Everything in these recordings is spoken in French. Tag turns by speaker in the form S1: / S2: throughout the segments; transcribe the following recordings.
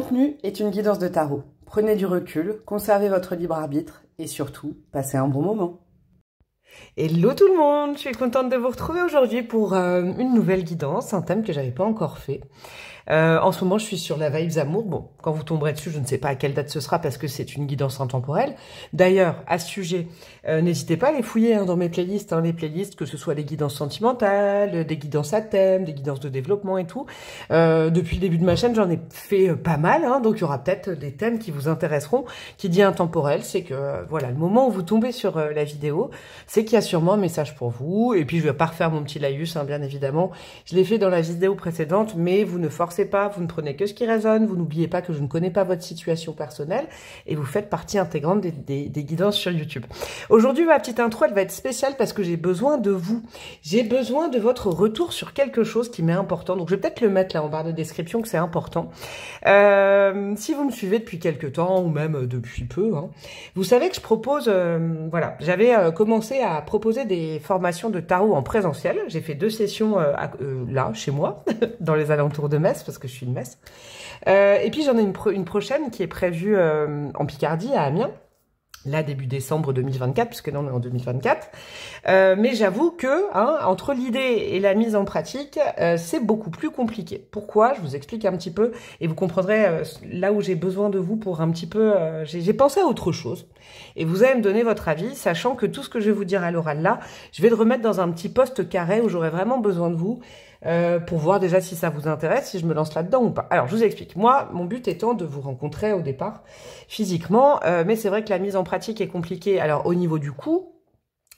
S1: contenu est une guidance de tarot. Prenez du recul, conservez votre libre arbitre et surtout, passez un bon moment. Hello tout le monde, je suis contente de vous retrouver aujourd'hui pour euh, une nouvelle guidance, un thème que j'avais pas encore fait. Euh, en ce moment, je suis sur la Vibes Amour. Bon, quand vous tomberez dessus, je ne sais pas à quelle date ce sera parce que c'est une guidance intemporelle. D'ailleurs, à ce sujet, euh, n'hésitez pas à les fouiller hein, dans mes playlists, hein, les playlists, que ce soit les guidances sentimentales, des guidances à thème, des guidances de développement et tout. Euh, depuis le début de ma chaîne, j'en ai fait euh, pas mal, hein, donc il y aura peut-être des thèmes qui vous intéresseront. Qui dit intemporel, c'est que euh, voilà, le moment où vous tombez sur euh, la vidéo, c'est qu'il y a sûrement un message pour vous. Et puis, je vais pas refaire mon petit laïus, hein, bien évidemment. Je l'ai fait dans la vidéo précédente, mais vous ne forcez pas, vous ne prenez que ce qui résonne, vous n'oubliez pas que je ne connais pas votre situation personnelle et vous faites partie intégrante des, guidances sur YouTube. Aujourd'hui, ma petite intro, elle va être spéciale parce que j'ai besoin de vous. J'ai besoin de votre retour sur quelque chose qui m'est important. Donc, je vais peut-être le mettre là en barre de description que c'est important. Euh, si vous me suivez depuis quelques temps ou même euh, depuis peu, hein, vous savez que je propose, euh, voilà, j'avais commencé à proposer des formations de tarot en présentiel. J'ai fait deux sessions là, chez moi, dans les alentours de Metz parce que je suis une messe euh, et puis j'en ai une, une, prochaine qui est prévue euh, en Picardie, à Amiens. Là, début décembre 2024, puisque là, on est en 2024. Euh, mais j'avoue que, hein, entre l'idée et la mise en pratique, c'est beaucoup plus compliqué. Pourquoi Je vous explique un petit peu, et vous comprendrez là où j'ai besoin de vous pour un petit peu... j'ai pensé à autre chose. Et vous allez me donner votre avis, sachant que tout ce que je vais vous dire à l'oral là, je vais le remettre dans un petit poste carré où j'aurai vraiment besoin de vous euh, pour voir déjà si ça vous intéresse, si je me lance là-dedans ou pas. Alors, je vous explique. Moi, mon but étant de vous rencontrer au départ physiquement, euh, mais c'est vrai que la mise en pratique est compliquée. Alors, au niveau du coût,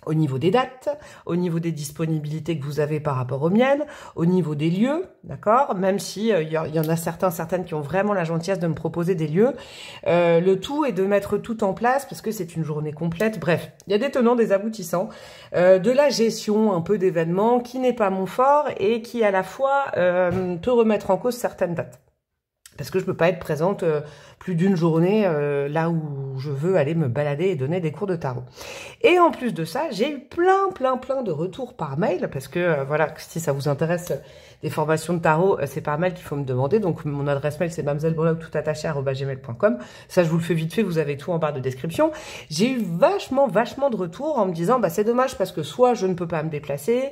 S1: au niveau des dates, au niveau des disponibilités que vous avez par rapport aux miennes, au niveau des lieux, d'accord Même si euh, il y, en a certains, certaines qui ont vraiment la gentillesse de me proposer des lieux. Euh, le tout est de mettre tout en place parce que c'est une journée complète. Bref, il y a des tenants, des aboutissants, euh, de la gestion un peu d'événements qui n'est pas mon fort et qui à la fois peut remettre en cause certaines dates parce que je ne peux pas être présente euh, plus d'une journée euh, là où je veux aller me balader et donner des cours de tarot. Et en plus de ça, j'ai eu plein, plein, plein de retours par mail, parce que euh, voilà, si ça vous intéresse des formations de tarot, c'est par mail qu'il faut me demander. Donc mon adresse mail, c'est mamsellebreloque tout attaché gmail.com. Ça, je vous le fais vite fait, vous avez tout en barre de description. J'ai eu vachement, vachement de retours en me disant, bah c'est dommage parce que soit je ne peux pas me déplacer,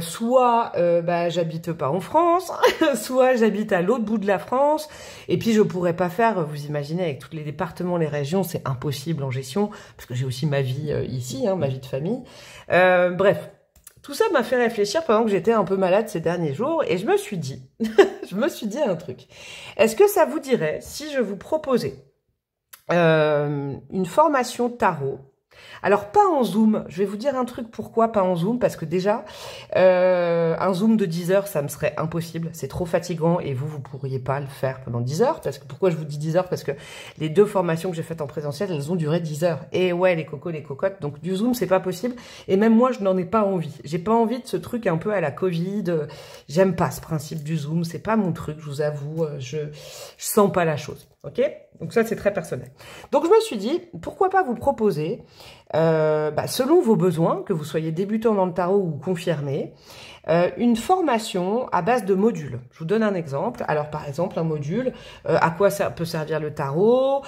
S1: soit euh, bah j'habite pas en France, soit j'habite à l'autre bout de la France. Et puis je pourrais pas faire, vous imaginez, avec tous les départements, les régions, c'est impossible en gestion, parce que j'ai aussi ma vie euh, ici, hein, ma vie de famille. Euh, bref, tout ça m'a fait réfléchir pendant que j'étais un peu malade ces derniers jours, et je me suis dit, je me suis dit un truc. Est-ce que ça vous dirait si je vous proposais euh, une formation tarot alors pas en zoom, je vais vous dire un truc pourquoi pas en zoom, parce que déjà, euh, un zoom de 10 heures, ça me serait impossible, c'est trop fatigant et vous, vous pourriez pas le faire pendant 10 heures, parce que pourquoi je vous dis 10 heures Parce que les deux formations que j'ai faites en présentiel, elles ont duré 10 heures. Et ouais, les cocos, les cocottes, donc du zoom, c'est pas possible, et même moi, je n'en ai pas envie. J'ai pas envie de ce truc un peu à la Covid, j'aime pas ce principe du zoom, c'est pas mon truc, je vous avoue, je sens pas la chose. Ok Donc ça, c'est très personnel. Donc je me suis dit, pourquoi pas vous proposer, euh, bah, selon vos besoins, que vous soyez débutant dans le tarot ou confirmé, euh, une formation à base de modules. Je vous donne un exemple. Alors par exemple, un module, euh, à quoi ça peut servir le tarot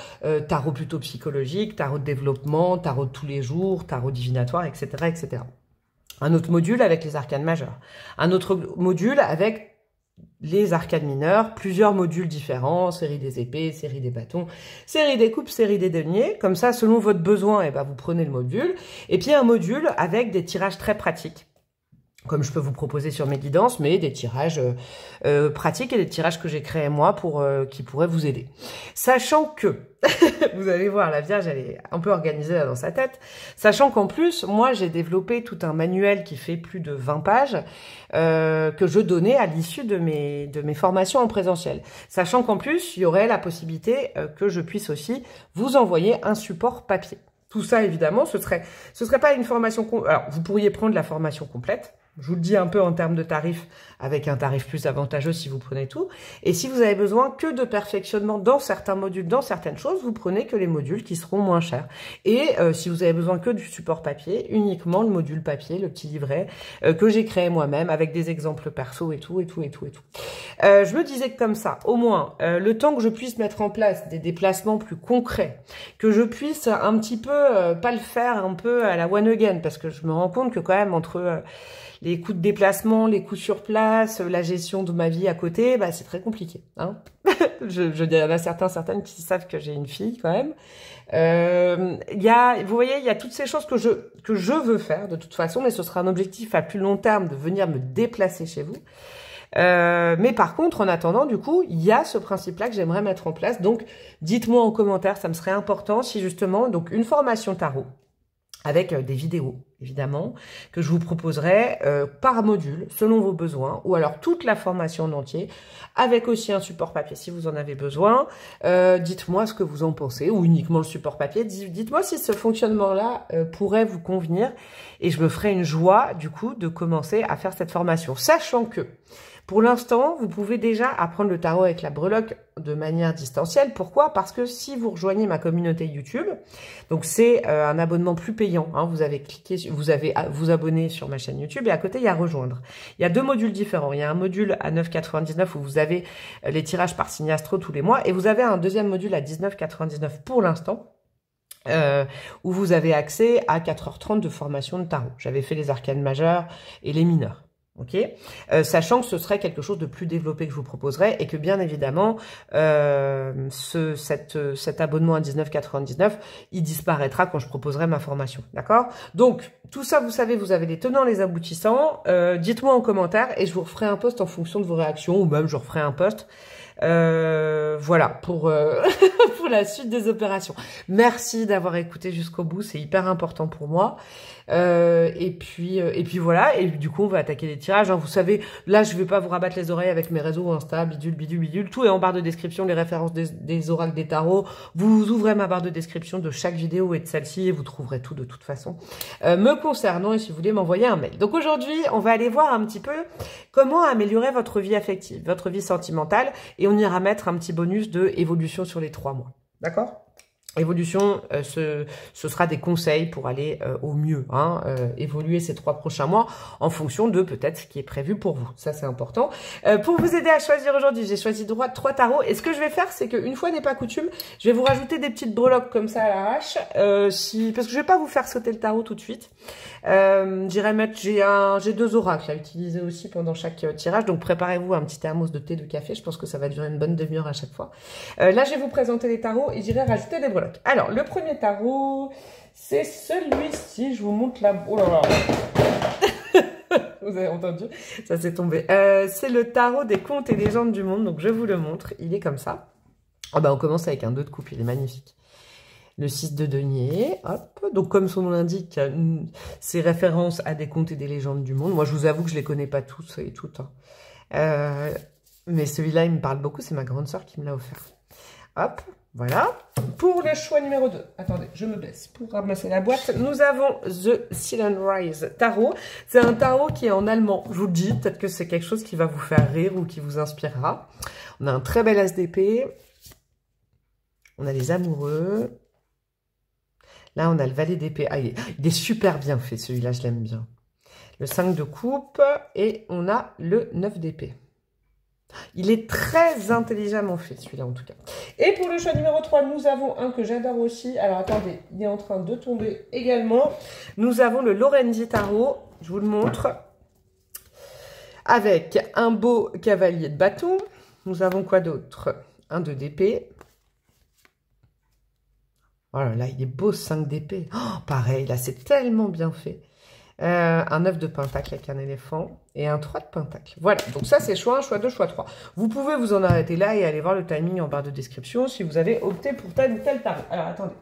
S1: Tarot plutôt psychologique, tarot de développement, tarot de tous les jours, tarot divinatoire, etc. etc. Un autre module avec les arcanes majeurs. Un autre module avec les arcades mineures, plusieurs modules différents, série des épées, série des bâtons, série des coupes, série des deniers. Comme ça, selon votre besoin, et eh ben, vous prenez le module. Et puis un module avec des tirages très pratiques comme je peux vous proposer sur mes guidances, mais des tirages euh, euh, pratiques et des tirages que j'ai créés moi pour euh, qui pourraient vous aider. Sachant que vous allez voir, la Vierge, elle est un peu organisée dans sa tête. Sachant qu'en plus, moi, j'ai développé tout un manuel qui fait plus de 20 pages que je donnais à l'issue de mes, de mes formations en présentiel. Sachant qu'en plus, il y aurait la possibilité que je puisse aussi vous envoyer un support papier. Tout ça, évidemment, ce serait, ce serait pas une formation. Alors, vous pourriez prendre la formation complète je vous le dis un peu en termes de tarifs, avec un tarif plus avantageux si vous prenez tout. Et si vous avez besoin que de perfectionnement dans certains modules, dans certaines choses, vous prenez que les modules qui seront moins chers. Et euh, si vous avez besoin que du support papier, uniquement le module papier, le petit livret euh, que j'ai créé moi-même avec des exemples perso et tout, et tout, et tout, et tout. Euh, je me disais que comme ça, au moins, le temps que je puisse mettre en place des déplacements plus concrets, que je puisse un petit peu, pas le faire un peu à la one again, parce que je me rends compte que quand même entre les coûts de déplacement, les coûts sur place, la gestion de ma vie à côté, bah, c'est très compliqué. Hein je, je, il y en a certains, certaines qui savent que j'ai une fille quand même. Euh, y a, vous voyez, il y a toutes ces choses que je, que je veux faire de toute façon, mais ce sera un objectif à plus long terme de venir me déplacer chez vous. Euh, mais par contre, en attendant, du coup, il y a ce principe-là que j'aimerais mettre en place. Donc, dites-moi en commentaire, ça me serait important si justement, donc une formation tarot avec euh, des vidéos évidemment, que je vous proposerai euh, par module, selon vos besoins, ou alors toute la formation en entier, avec aussi un support papier si vous en avez besoin. Euh, dites-moi ce que vous en pensez, ou uniquement le support papier. Dites-moi si ce fonctionnement-là euh, pourrait vous convenir, et je me ferai une joie, du coup, de commencer à faire cette formation, sachant que... Pour l'instant, vous pouvez déjà apprendre le tarot avec la breloque de manière distancielle. Pourquoi Parce que si vous rejoignez ma communauté YouTube, donc c'est euh, un abonnement plus payant. Hein, vous avez cliqué, vous avez vous abonné sur ma chaîne YouTube et à côté il y a rejoindre. Il y a deux modules différents. Il y a un module à 9,99 où vous avez euh, les tirages par signastro tous les mois et vous avez un deuxième module à 19,99 pour l'instant. Euh, où vous avez accès à 4h30 de formation de tarot. J'avais fait les arcanes majeures et les mineurs ok euh, Sachant que ce serait quelque chose de plus développé que je vous proposerais et que bien évidemment, euh, ce, euh, cet abonnement à 19,99, il disparaîtra quand je proposerai ma formation, d'accord Donc, tout ça, vous savez, vous avez les tenants, les aboutissants. Dites-moi en commentaire et je vous referai un post en fonction de vos réactions ou même je referai un post. voilà pour pour la suite des opérations. Merci d'avoir écouté jusqu'au bout, c'est hyper important pour moi. Euh, et puis euh, et puis voilà. Et du coup, on va attaquer les tirages. Hein. Vous savez, là, je ne vais pas vous rabattre les oreilles avec mes réseaux Insta, bidule, bidule, bidule. Tout est en barre de description, les références des, oracles des tarots. Vous ouvrez ma barre de description de chaque vidéo et de celle-ci et vous trouverez tout de toute façon euh, me concernant et si vous voulez m'envoyer un mail. Donc aujourd'hui, on va aller voir un petit peu comment améliorer votre vie affective, votre vie sentimentale et on ira mettre un petit bonus de évolution sur les trois mois. D'accord Évolution, euh, ce, sera des conseils pour aller euh, au mieux, hein, euh, évoluer ces trois prochains mois en fonction de peut-être ce qui est prévu pour vous. Ça, c'est important. pour vous aider à choisir aujourd'hui, j'ai choisi droit trois tarots. Et ce que je vais faire, c'est qu'une fois n'est pas coutume, je vais vous rajouter des petites breloques comme ça à l'arrache, si, parce que je vais pas vous faire sauter le tarot tout de suite. J'irai mettre, j'ai un, j'ai deux oracles à utiliser aussi pendant chaque tirage, donc préparez-vous un petit thermos de thé, de café. Je pense que ça va durer une bonne demi-heure à chaque fois. là, je vais vous présenter les tarots et j'irai rajouter des breloques. Alors, le premier tarot, c'est celui-ci. Je vous montre la... Oh là là Vous avez entendu Ça s'est tombé. Euh, c'est le tarot des contes et légendes du monde. Donc, je vous le montre. Il est comme ça. Ah bah, on commence avec un 2 de coupe. Il est magnifique. Le 6 de denier, hop. Donc, comme son nom l'indique, c'est mm, référence à des contes et des légendes du monde. Moi, je vous avoue que je les connais pas tous et toutes. Hein. Euh, mais celui-là, il me parle beaucoup. C'est ma grande soeur qui me l'a offert. Hop. Voilà. Pour le choix numéro 2, attendez, je me baisse pour ramasser la boîte. Nous avons The Silent Rise Tarot. C'est un tarot qui est en allemand. Je vous le dis, peut-être que c'est quelque chose qui va vous faire rire ou qui vous inspirera. On a un très bel SDP. On a les amoureux. Là, on a le valet d'épée. Ah, il est super bien fait, celui-là, je l'aime bien. Le 5 de coupe et on a le 9 d'épée. Il est très intelligemment fait, celui-là en tout cas. Et pour le choix numéro 3, nous avons un que j'adore aussi. Alors attendez, il est en train de tomber également. Nous avons le Lorenzi Tarot, je vous le montre. Avec un beau cavalier de bâton. Nous avons quoi d'autre Un 2 d'épée. Oh là là, il est beau 5 d'épée. Oh, pareil, là c'est tellement bien fait. Euh, un œuf de pentacle avec un éléphant et un 3 de pentacle. Voilà, donc ça c'est choix 1, choix 2, choix 3. Vous pouvez vous en arrêter là et aller voir le timing en barre de description si vous avez opté pour telle ou telle Alors attendez.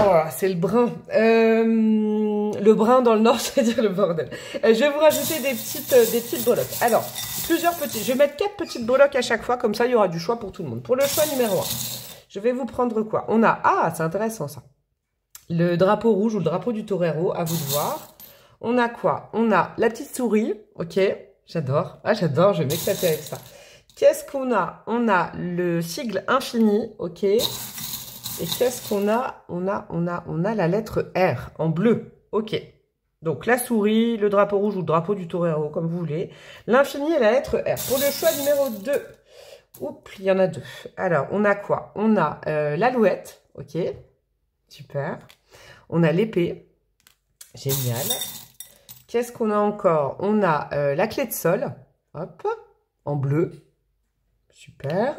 S1: Oh, c'est le brin. Euh, le brin dans le nord, c'est-à-dire le bordel. Euh, je vais vous rajouter des petites, des petites Alors, plusieurs petits. Je vais mettre quatre petites breloques à chaque fois, comme ça, il y aura du choix pour tout le monde. Pour le choix numéro 1, je vais vous prendre quoi On a... Ah, c'est intéressant ça le drapeau rouge ou le drapeau du torero, à vous de voir. On a quoi On a la petite souris, ok, j'adore. Ah, j'adore, je vais m'exciter avec ça. Qu'est-ce qu'on a On a le sigle infini, ok. Et qu'est-ce qu'on a On a, on a, on a la lettre R en bleu, ok. Donc la souris, le drapeau rouge ou le drapeau du torero, comme vous voulez. L'infini et la lettre R. Pour le choix numéro 2, oups, il y en a deux. Alors, on a quoi On a euh, l'alouette, ok. Super. On a l'épée. Génial. Qu'est-ce qu'on a encore On a euh, la clé de sol. Hop. En bleu. Super.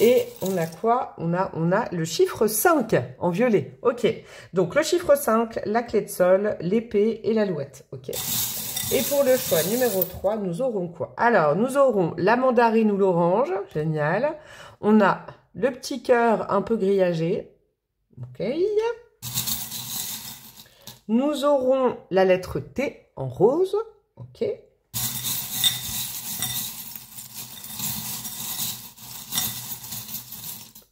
S1: Et on a quoi on a, on a le chiffre 5 en violet. OK. Donc, le chiffre 5, la clé de sol, l'épée et l'alouette. OK. Et pour le choix numéro 3, nous aurons quoi Alors, nous aurons la mandarine ou l'orange. Génial. On a le petit cœur un peu grillagé. OK. Nous aurons la lettre T en rose. OK.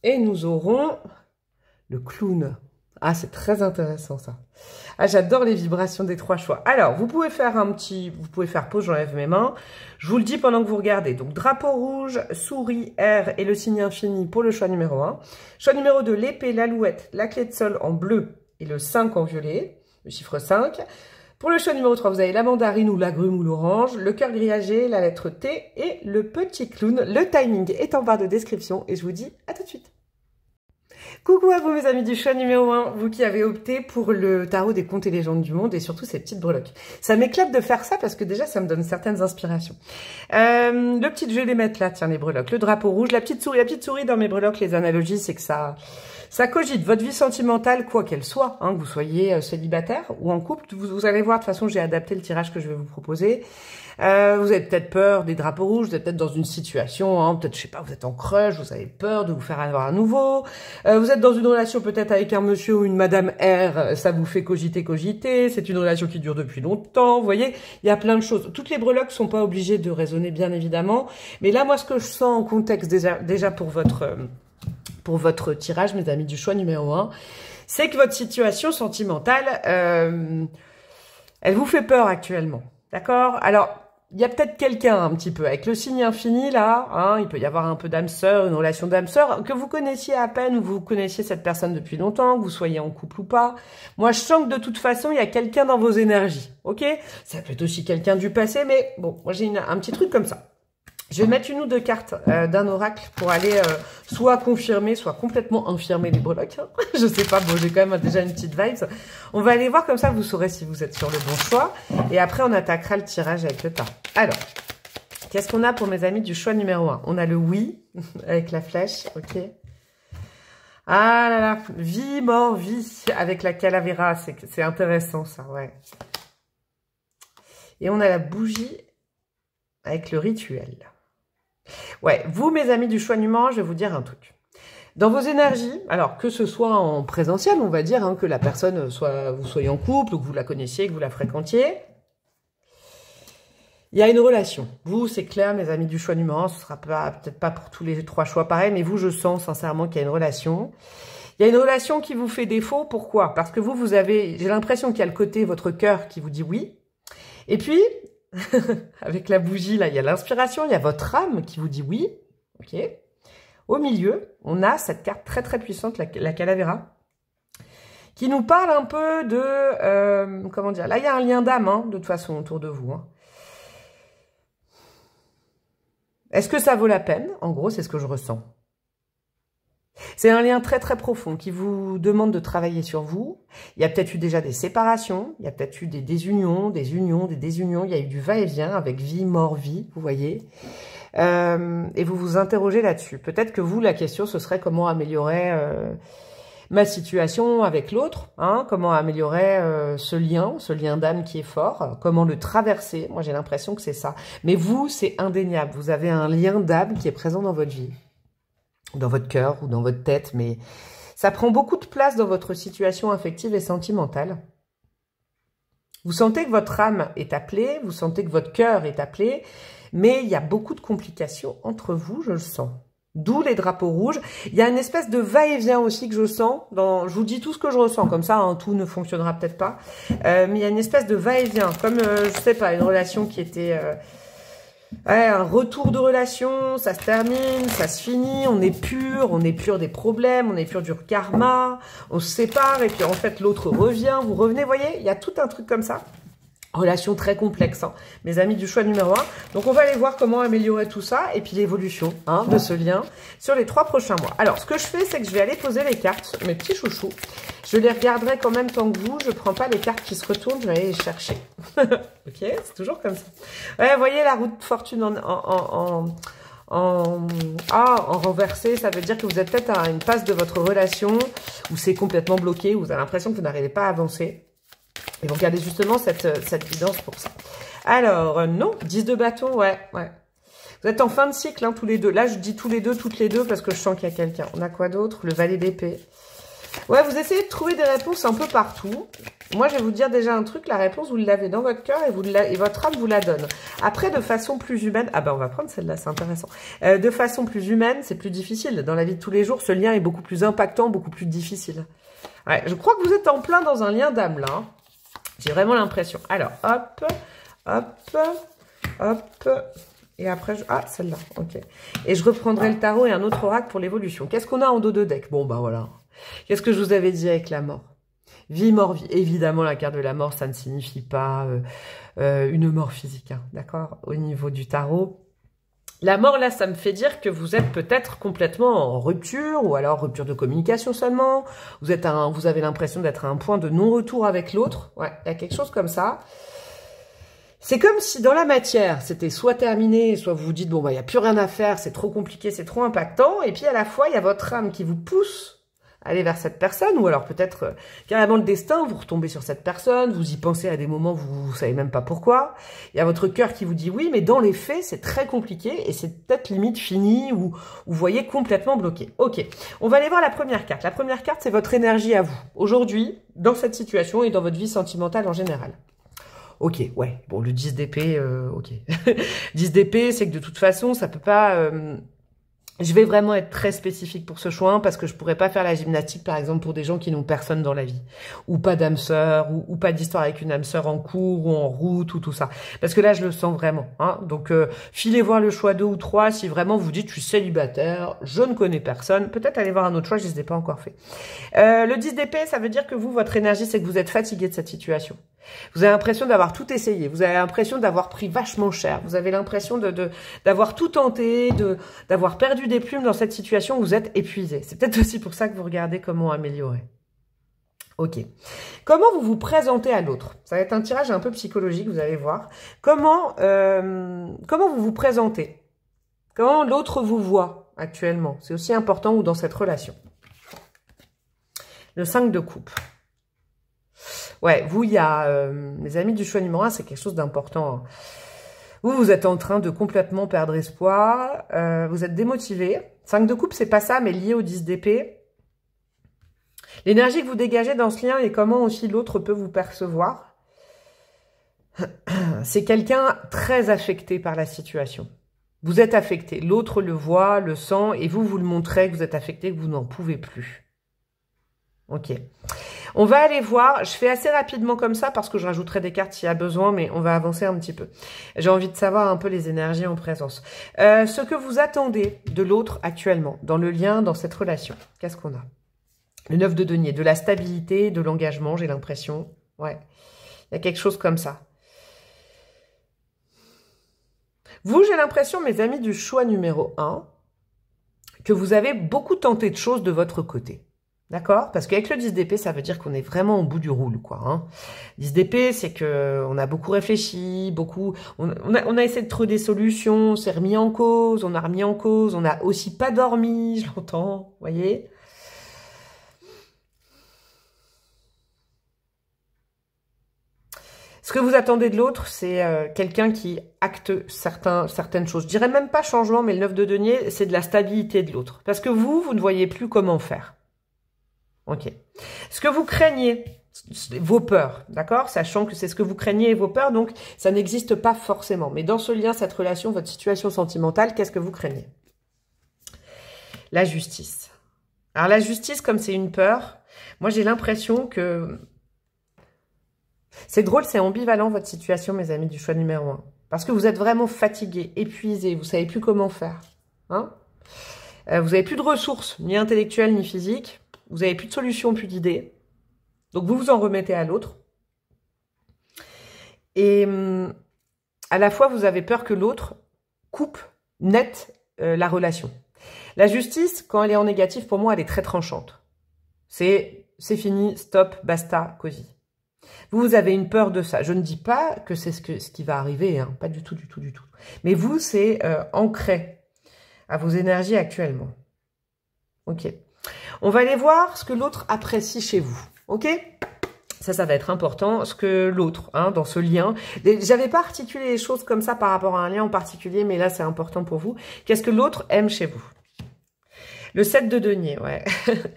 S1: Et nous aurons le clown. Ah, c'est très intéressant ça. Ah, j'adore les vibrations des trois choix. Alors, vous pouvez faire un petit... Vous pouvez faire pause, j'enlève mes mains. Je vous le dis pendant que vous regardez. Donc, drapeau rouge, souris, R et le signe infini pour le choix numéro 1. Choix numéro 2, l'épée, l'alouette, la clé de sol en bleu et le 5 en violet le chiffre 5. Pour le choix numéro 3, vous avez la mandarine ou la ou l'orange, le cœur grillagé, la lettre T et le petit clown. Le timing est en barre de description et je vous dis à tout de suite. Coucou à vous mes amis du choix numéro 1, vous qui avez opté pour le tarot des contes et légendes du monde et surtout ces petites breloques. Ça m'éclate de faire ça parce que déjà ça me donne certaines inspirations. Euh, le petit, je vais les mettre là, tiens les breloques, le drapeau rouge, la petite souris, la petite souris dans mes breloques, les analogies c'est que ça... Ça cogite votre vie sentimentale, quoi qu'elle soit, hein, que vous soyez euh, célibataire ou en couple. Vous, allez voir, de toute façon, j'ai adapté le tirage que je vais vous proposer. Euh, vous avez peut-être peur des drapeaux rouges, vous êtes peut-être dans une situation, hein, peut-être, je sais pas, vous êtes en crush, vous avez peur de vous faire avoir à nouveau. Euh, vous êtes dans une relation peut-être avec un monsieur ou une madame R, ça vous fait cogiter, cogiter. C'est une relation qui dure depuis longtemps, vous voyez. Il y a plein de choses. Toutes les breloques sont pas obligées de raisonner, bien évidemment. Mais là, moi, ce que je sens en contexte déjà, déjà pour votre pour votre tirage, mes amis du choix numéro 1, c'est que votre situation sentimentale, euh, elle vous fait peur actuellement. D'accord Alors, il y a peut-être quelqu'un un petit peu avec le signe infini là, hein, il peut y avoir un peu d'âme sœur, une relation d'âme sœur que vous connaissiez à peine ou vous connaissiez cette personne depuis longtemps, que vous soyez en couple ou pas. Moi, je sens que de toute façon, il y a quelqu'un dans vos énergies, ok Ça peut être aussi quelqu'un du passé, mais bon, moi j'ai un petit truc comme ça. Je vais mettre une ou deux cartes euh, d'un oracle pour aller euh, soit confirmer, soit complètement infirmer les breloques. Hein. je sais pas, bon, j'ai quand même déjà une petite vibe. On va aller voir comme ça, vous saurez si vous êtes sur le bon choix. Et après, on attaquera le tirage avec le temps. Alors, qu'est-ce qu'on a pour mes amis du choix numéro 1 On a le oui avec la flèche, ok ah là là, vie, mort, vie, avec la calavera, c'est intéressant ça, ouais. Et on a la bougie avec le rituel. Ouais, vous mes amis du choix soignement, je vais vous dire un truc. Dans vos énergies, alors que ce soit en présentiel, on va dire hein, que la personne soit, vous soyez en couple, ou que vous la connaissiez, que vous la fréquentiez, il y a une relation. Vous, c'est clair, mes amis du choix ce sera peut-être pas pour tous les trois choix pareils, mais vous, je sens sincèrement qu'il y a une relation. Il y a une relation qui vous fait défaut. Pourquoi Parce que vous, vous avez, j'ai l'impression qu'il y a le côté votre cœur qui vous dit oui, et puis avec la bougie, là, il y a l'inspiration, il y a votre âme qui vous dit oui. OK Au milieu, on a cette carte très très puissante, la, Calavera, qui nous parle un peu de... Euh, comment dire Là, il y a un lien d'âme, hein, de toute façon, autour de vous. Hein. Est-ce que ça vaut la peine En gros, c'est ce que je ressens. C'est un lien très très profond qui vous demande de travailler sur vous. Il y a peut-être eu déjà des séparations, il y a peut-être eu des désunions, des unions, des désunions. Il y a eu du va-et-vient avec vie, mort, vie, vous voyez. Euh, et vous vous interrogez là-dessus. Peut-être que vous, la question, ce serait comment améliorer euh, ma situation avec l'autre, hein, comment améliorer euh, ce lien, ce lien d'âme qui est fort, comment le traverser. Moi, j'ai l'impression que c'est ça. Mais vous, c'est indéniable. Vous avez un lien d'âme qui est présent dans votre vie dans votre cœur ou dans votre tête, mais ça prend beaucoup de place dans votre situation affective et sentimentale. Vous sentez que votre âme est appelée, vous sentez que votre cœur est appelé, mais il y a beaucoup de complications entre vous, je le sens. D'où les drapeaux rouges. Il y a une espèce de va-et-vient aussi que je sens. je vous dis tout ce que je ressens, comme ça, hein, tout ne fonctionnera peut-être pas. Euh, mais il y a une espèce de va-et-vient, comme, euh, je ne sais pas, une relation qui était... Euh, Ouais, un retour de relation, ça se termine, ça se finit, on est pur, on est pur des problèmes, on est pur du karma, on se sépare et puis en fait l'autre revient, vous revenez, voyez, il y a tout un truc comme ça. Relation très complexe, hein. mes amis du choix numéro 1. Donc, on va aller voir comment améliorer tout ça et puis l'évolution hein, de ce lien sur les trois prochains mois. Alors, ce que je fais, c'est que je vais aller poser les cartes, mes petits chouchous. Je les regarderai quand même tant que vous. Je prends pas les cartes qui se retournent, je vais aller les chercher. ok C'est toujours comme ça. vous voyez la route de fortune en, en, en, en... Ah, en renversé, ça veut dire que vous êtes peut-être à une phase de votre relation où c'est complètement bloqué, où vous avez l'impression que vous n'arrivez pas à avancer. Ils vont garder justement cette, euh, cette guidance pour ça. Alors, euh, non, 10 de bâton, ouais, ouais. Vous êtes en fin de cycle, hein, tous les deux. Là, je dis tous les deux, toutes les deux, parce que je sens qu'il y a quelqu'un. On a quoi d'autre Le valet d'épée. Ouais, vous essayez de trouver des réponses un peu partout. Moi, je vais vous dire déjà un truc. La réponse, vous l'avez dans votre cœur et, vous et votre âme vous la donne. Après, de façon plus humaine... Ah ben, on va prendre celle-là, c'est intéressant. Euh, de façon plus humaine, c'est plus difficile. Dans la vie de tous les jours, ce lien est beaucoup plus impactant, beaucoup plus difficile. Ouais, je crois que vous êtes en plein dans un lien d'âme, là. Hein. J'ai vraiment l'impression. Alors, hop, hop, hop. Et après, je... ah, celle-là, ok. Et je reprendrai le tarot et un autre oracle pour l'évolution. Qu'est-ce qu'on a en dos de deck Bon, bah voilà. Qu'est-ce que je vous avais dit avec la mort Vie, mort, vie. Évidemment, la carte de la mort, ça ne signifie pas euh, euh, une mort physique, hein. d'accord Au niveau du tarot, la mort, là, ça me fait dire que vous êtes peut-être complètement en rupture, ou alors rupture de communication seulement. Vous êtes un, vous avez l'impression d'être à un point de non-retour avec l'autre. Ouais, il y a quelque chose comme ça. C'est comme si dans la matière, c'était soit terminé, soit vous vous dites, bon, bah, il n'y a plus rien à faire, c'est trop compliqué, c'est trop impactant. Et puis, à la fois, il y a votre âme qui vous pousse aller vers cette personne, ou alors peut-être euh, carrément le destin, vous retombez sur cette personne, vous y pensez à des moments vous, ne savez même pas pourquoi. Il y a votre cœur qui vous dit oui, mais dans les faits, c'est très compliqué et c'est peut-être limite fini ou vous voyez complètement bloqué. Ok, on va aller voir la première carte. La première carte, c'est votre énergie à vous aujourd'hui, dans cette situation et dans votre vie sentimentale en général. Ok, ouais. Bon, le 10 d'épée, euh, ok. 10 d'épée, c'est que de toute façon, ça peut pas. Euh, je vais vraiment être très spécifique pour ce choix hein, parce que je pourrais pas faire la gymnastique par exemple pour des gens qui n'ont personne dans la vie ou pas d'âme sœur ou, pas d'histoire avec une âme sœur en cours ou en route ou tout ça parce que là je le sens vraiment hein. donc euh, filez voir le choix 2 ou 3 si vraiment vous dites je suis célibataire je ne connais personne peut-être allez voir un autre choix je ne les pas encore fait euh, le 10 d'épée ça veut dire que vous votre énergie c'est que vous êtes fatigué de cette situation vous avez l'impression d'avoir tout essayé, vous avez l'impression d'avoir pris vachement cher, vous avez l'impression d'avoir tout tenté, d'avoir perdu des plumes dans cette situation où vous êtes épuisé. C'est peut-être aussi pour ça que vous regardez comment améliorer. Ok. Comment vous vous présentez à l'autre Ça va être un tirage un peu psychologique, vous allez voir. Comment, euh, comment vous vous présentez Comment l'autre vous voit actuellement C'est aussi important ou dans cette relation. Le 5 de coupe. Ouais, vous, il y a, mes euh, amis du choix numéro 1, c'est quelque chose d'important. Hein. Vous, vous êtes en train de complètement perdre espoir, euh, vous êtes démotivé. 5 de coupe, c'est pas ça, mais lié au 10 d'épée. L'énergie que vous dégagez dans ce lien et comment aussi l'autre peut vous percevoir. C'est quelqu'un très affecté par la situation. Vous êtes affecté, l'autre le voit, le sent, et vous, vous le montrez que vous êtes affecté, que vous n'en pouvez plus. Ok. On va aller voir, je fais assez rapidement comme ça parce que je rajouterai des cartes s'il y a besoin, mais on va avancer un petit peu. J'ai envie de savoir un peu les énergies en présence. Euh, ce que vous attendez de l'autre actuellement, dans le lien, dans cette relation, qu'est-ce qu'on a Le 9 de denier, de la stabilité, de l'engagement, j'ai l'impression. Ouais, il y a quelque chose comme ça. Vous, j'ai l'impression, mes amis, du choix numéro 1, que vous avez beaucoup tenté de choses de votre côté. D'accord Parce qu'avec le 10 d'épée, ça veut dire qu'on est vraiment au bout du roule, quoi. 10 hein. d'épée, c'est que on a beaucoup réfléchi, beaucoup, on, a, essayé de trouver des solutions, on s'est remis en cause, on a remis en cause, on a aussi pas dormi, je l'entends, voyez Ce que vous attendez de l'autre, c'est euh, quelqu'un qui acte certains, certaines choses. Je dirais même pas changement, mais le 9 de denier, c'est de la stabilité de l'autre. Parce que vous, vous ne voyez plus comment faire. Ok. Ce que vous craignez, vos peurs, d'accord Sachant que c'est ce que vous craignez et vos peurs, donc ça n'existe pas forcément. Mais dans ce lien, cette relation, votre situation sentimentale, qu'est-ce que vous craignez La justice. Alors la justice, comme c'est une peur, moi j'ai l'impression que... C'est drôle, c'est ambivalent votre situation, mes amis, du choix numéro un. Parce que vous êtes vraiment fatigué, épuisé, vous savez plus comment faire. Hein euh, vous n'avez plus de ressources, ni intellectuelles, ni physiques vous n'avez plus de solution, plus d'idées. Donc vous vous en remettez à l'autre. Et hum, à la fois, vous avez peur que l'autre coupe net euh, la relation. La justice, quand elle est en négatif, pour moi, elle est très tranchante. C'est c'est fini, stop, basta, cosy. Vous avez une peur de ça. Je ne dis pas que c'est ce, ce qui va arriver, hein. pas du tout, du tout, du tout. Mais vous, c'est euh, ancré à vos énergies actuellement. Ok. On va aller voir ce que l'autre apprécie chez vous. OK ça, ça va être important, ce que l'autre, hein, dans ce lien. J'avais pas articulé les choses comme ça par rapport à un lien en particulier, mais là, c'est important pour vous. Qu'est-ce que l'autre aime chez vous Le 7 de denier, ouais.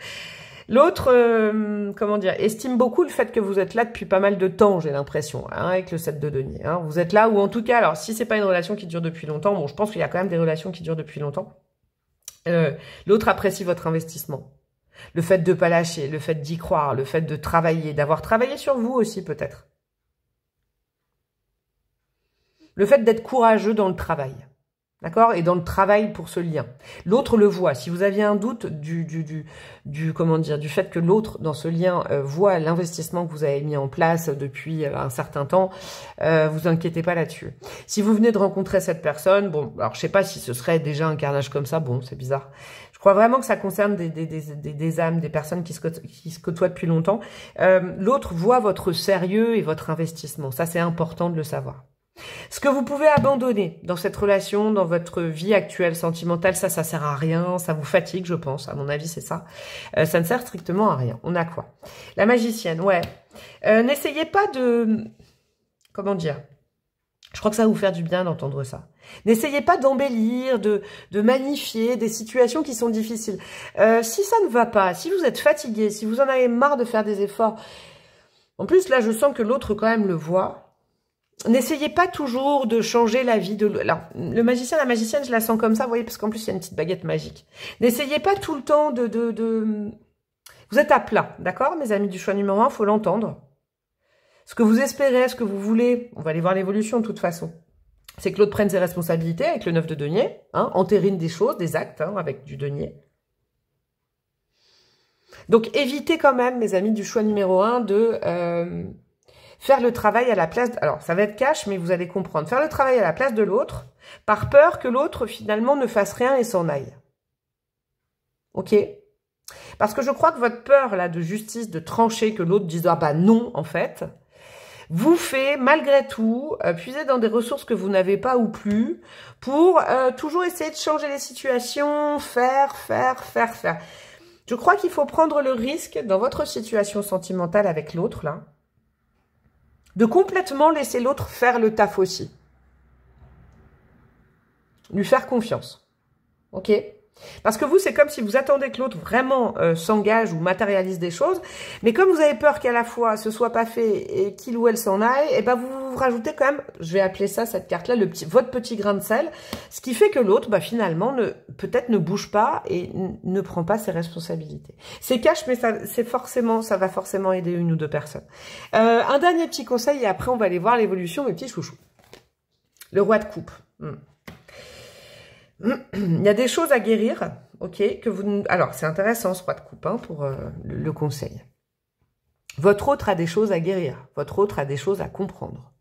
S1: l'autre, euh, comment dire, estime beaucoup le fait que vous êtes là depuis pas mal de temps, j'ai l'impression, hein, avec le 7 de denier. Hein. Vous êtes là, ou en tout cas, alors, si c'est pas une relation qui dure depuis longtemps, bon, je pense qu'il y a quand même des relations qui durent depuis longtemps. Euh, l'autre apprécie votre investissement. Le fait de ne pas lâcher, le fait d'y croire, le fait de travailler, d'avoir travaillé sur vous aussi peut-être. Le fait d'être courageux dans le travail. D'accord Et dans le travail pour ce lien. L'autre le voit. Si vous aviez un doute du, du, du, comment dire, du fait que l'autre, dans ce lien, euh, voit l'investissement que vous avez mis en place depuis euh, un certain temps, euh, vous inquiétez pas là-dessus. Si vous venez de rencontrer cette personne, bon, alors je sais pas si ce serait déjà un carnage comme ça, bon, c'est bizarre. Je crois vraiment que ça concerne des, des, des, des âmes, des personnes qui se, qui se côtoient depuis longtemps. Euh, l'autre voit votre sérieux et votre investissement. Ça, c'est important de le savoir. Ce que vous pouvez abandonner dans cette relation, dans votre vie actuelle sentimentale, ça, ça sert à rien, ça vous fatigue, je pense. À mon avis, c'est ça. Euh, ça ne sert strictement à rien. On a quoi La magicienne, ouais. Euh, n'essayez pas de... Comment dire je crois que ça va vous faire du bien d'entendre ça. N'essayez pas d'embellir, de, de magnifier des situations qui sont difficiles. Euh, si ça ne va pas, si vous êtes fatigué, si vous en avez marre de faire des efforts, en plus là je sens que l'autre quand même le voit, N'essayez pas toujours de changer la vie de l'autre. Le magicien, la magicienne, je la sens comme ça, vous voyez, parce qu'en plus, il y a une petite baguette magique. N'essayez pas tout le temps de, de, de... Vous êtes à plat, d'accord, mes amis du choix numéro il faut l'entendre. Ce que vous espérez, ce que vous voulez, on va aller voir l'évolution de toute façon, c'est que l'autre prenne ses responsabilités avec le neuf de denier, hein, entérine des choses, des actes hein, avec du denier. Donc évitez quand même, mes amis du choix numéro un, de... Euh, faire le travail à la place. Alors, ça va être cash, mais vous allez comprendre. Faire le travail à la place de l'autre, par peur que l'autre finalement ne fasse rien et s'en aille. Ok Parce que je crois que votre peur là de justice, de trancher, que l'autre dise ah bah non en fait, vous fait malgré tout euh, puiser dans des ressources que vous n'avez pas ou plus pour euh, toujours essayer de changer les situations, faire, faire, faire, faire. Je crois qu'il faut prendre le risque dans votre situation sentimentale avec l'autre là de complètement laisser l'autre faire le taf aussi. Lui faire confiance. OK parce que vous, c'est comme si vous attendez que l'autre vraiment euh, s'engage ou matérialise des choses, mais comme vous avez peur qu'à la fois ce soit pas fait et qu'il ou elle s'en aille, et eh ben vous, vous rajoutez quand même, je vais appeler ça cette carte-là, le petit, votre petit grain de sel, ce qui fait que l'autre, bah, finalement, peut-être ne bouge pas et ne prend pas ses responsabilités. C'est cash, mais ça, c'est forcément, ça va forcément aider une ou deux personnes. Euh, un dernier petit conseil et après on va aller voir l'évolution, mes petits chouchous. Le roi de coupe. Hmm il y a des choses à guérir, ok, que vous... Alors, c'est intéressant ce roi de coupe hein, pour euh, le, conseil. Votre autre a des choses à guérir, votre autre a des choses à comprendre.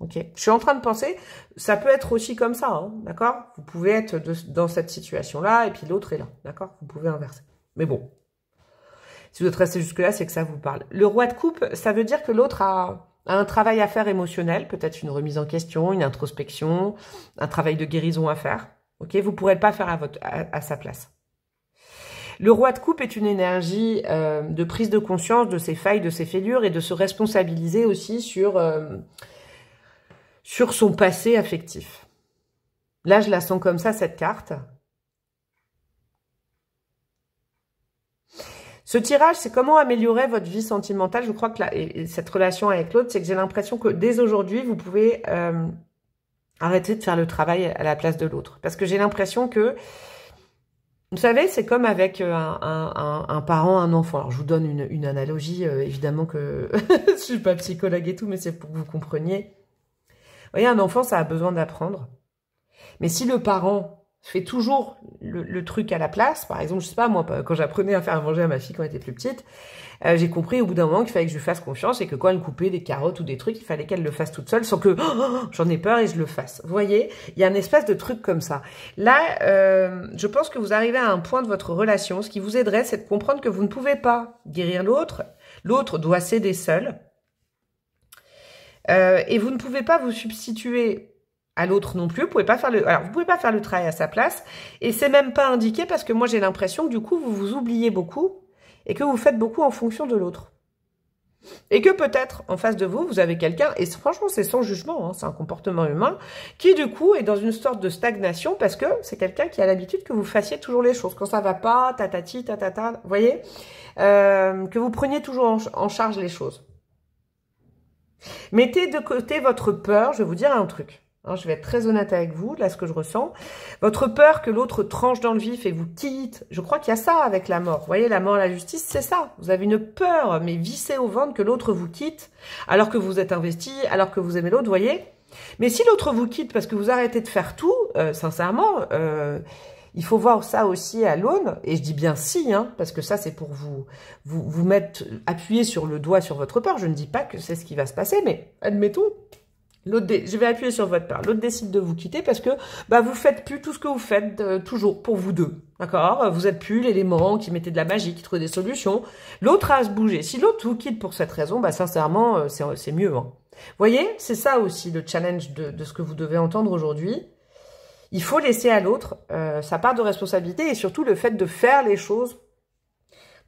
S1: Ok, je suis en train de penser, ça peut être aussi comme ça, hein, d'accord Vous pouvez être dans cette situation-là et puis l'autre est là, d'accord Vous pouvez inverser. Mais bon, si vous êtes resté jusque-là, c'est que ça vous parle. Le roi de coupe, ça veut dire que l'autre a, un travail à faire émotionnel, peut-être une remise en question, une introspection, un travail de guérison à faire. Ok, vous pourrez pas faire à, votre, à, sa place. Le roi de coupe est une énergie euh, de prise de conscience de ses failles, de ses fêlures et de se responsabiliser aussi sur, euh, sur son passé affectif. Là, je la sens comme ça, cette carte. Ce tirage, c'est comment améliorer votre vie sentimentale. Je crois que cette relation avec l'autre, c'est que j'ai l'impression que dès aujourd'hui, vous pouvez... Euh, Arrêtez de faire le travail à la place de l'autre. Parce que j'ai l'impression que, vous savez, c'est comme avec euh, un, parent, un enfant. Alors, je vous donne une, analogie, euh, évidemment que je suis pas psychologue et tout, mais c'est pour que vous compreniez. Vous voyez, un enfant, ça a besoin d'apprendre. Mais si le parent je fais toujours le, truc à la place. Par exemple, je sais pas, moi, quand j'apprenais à faire manger à ma fille quand elle était plus petite, euh, j'ai compris au bout d'un moment qu'il fallait que je lui fasse confiance et que quand elle coupait des carottes ou des trucs, il fallait qu'elle le fasse toute seule sans que j'en ai peur et je le fasse. Vous voyez, il y a un espèce de truc comme ça. Là, euh, je pense que vous arrivez à un point de votre relation. Ce qui vous aiderait, c'est de comprendre que vous ne pouvez pas guérir l'autre. L'autre doit céder seul. Euh, et vous ne pouvez pas vous substituer à l'autre non plus. Vous pouvez pas faire le, alors vous pouvez pas faire le travail à sa place. Et c'est même pas indiqué parce que moi j'ai l'impression que du coup vous vous oubliez beaucoup et que vous faites beaucoup en fonction de l'autre. Et que peut-être en face de vous vous avez quelqu'un et franchement c'est sans jugement, hein, c'est un comportement humain qui du coup est dans une sorte de stagnation parce que c'est quelqu'un qui a l'habitude que vous fassiez toujours les choses quand ça va pas, tatati, tatata, vous voyez, euh, que vous preniez toujours en, en charge les choses. Mettez de côté votre peur, je vais vous dire un truc. Hein, je vais être très honnête avec vous, là, ce que je ressens. Votre peur que l'autre tranche dans le vif et vous quitte. Je crois qu'il y a ça avec la mort. Vous voyez, la mort, la justice, c'est ça. Vous avez une peur, mais vissée au ventre, que l'autre vous quitte, alors que vous êtes investi, alors que vous aimez l'autre, voyez. Mais si l'autre vous quitte parce que vous arrêtez de faire tout, euh, sincèrement, euh, il faut voir ça aussi à l'aune, et je dis bien si, hein, parce que ça c'est pour vous, vous, vous mettre, appuyer sur le doigt sur votre peur. Je ne dis pas que c'est ce qui va se passer, mais admettons, L'autre, je vais appuyer sur votre part. L'autre décide de vous quitter parce que bah vous faites plus tout ce que vous faites euh, toujours pour vous deux, d'accord Vous êtes plus l'élément qui mettait de la magie, qui trouvait des solutions. L'autre a à se bouger. Si l'autre vous quitte pour cette raison, bah sincèrement, euh, euh, c'est mieux. Hein. Voyez, c'est ça aussi le challenge de, de, ce que vous devez entendre aujourd'hui. Il faut laisser à l'autre sa part de responsabilité et surtout le fait de faire les choses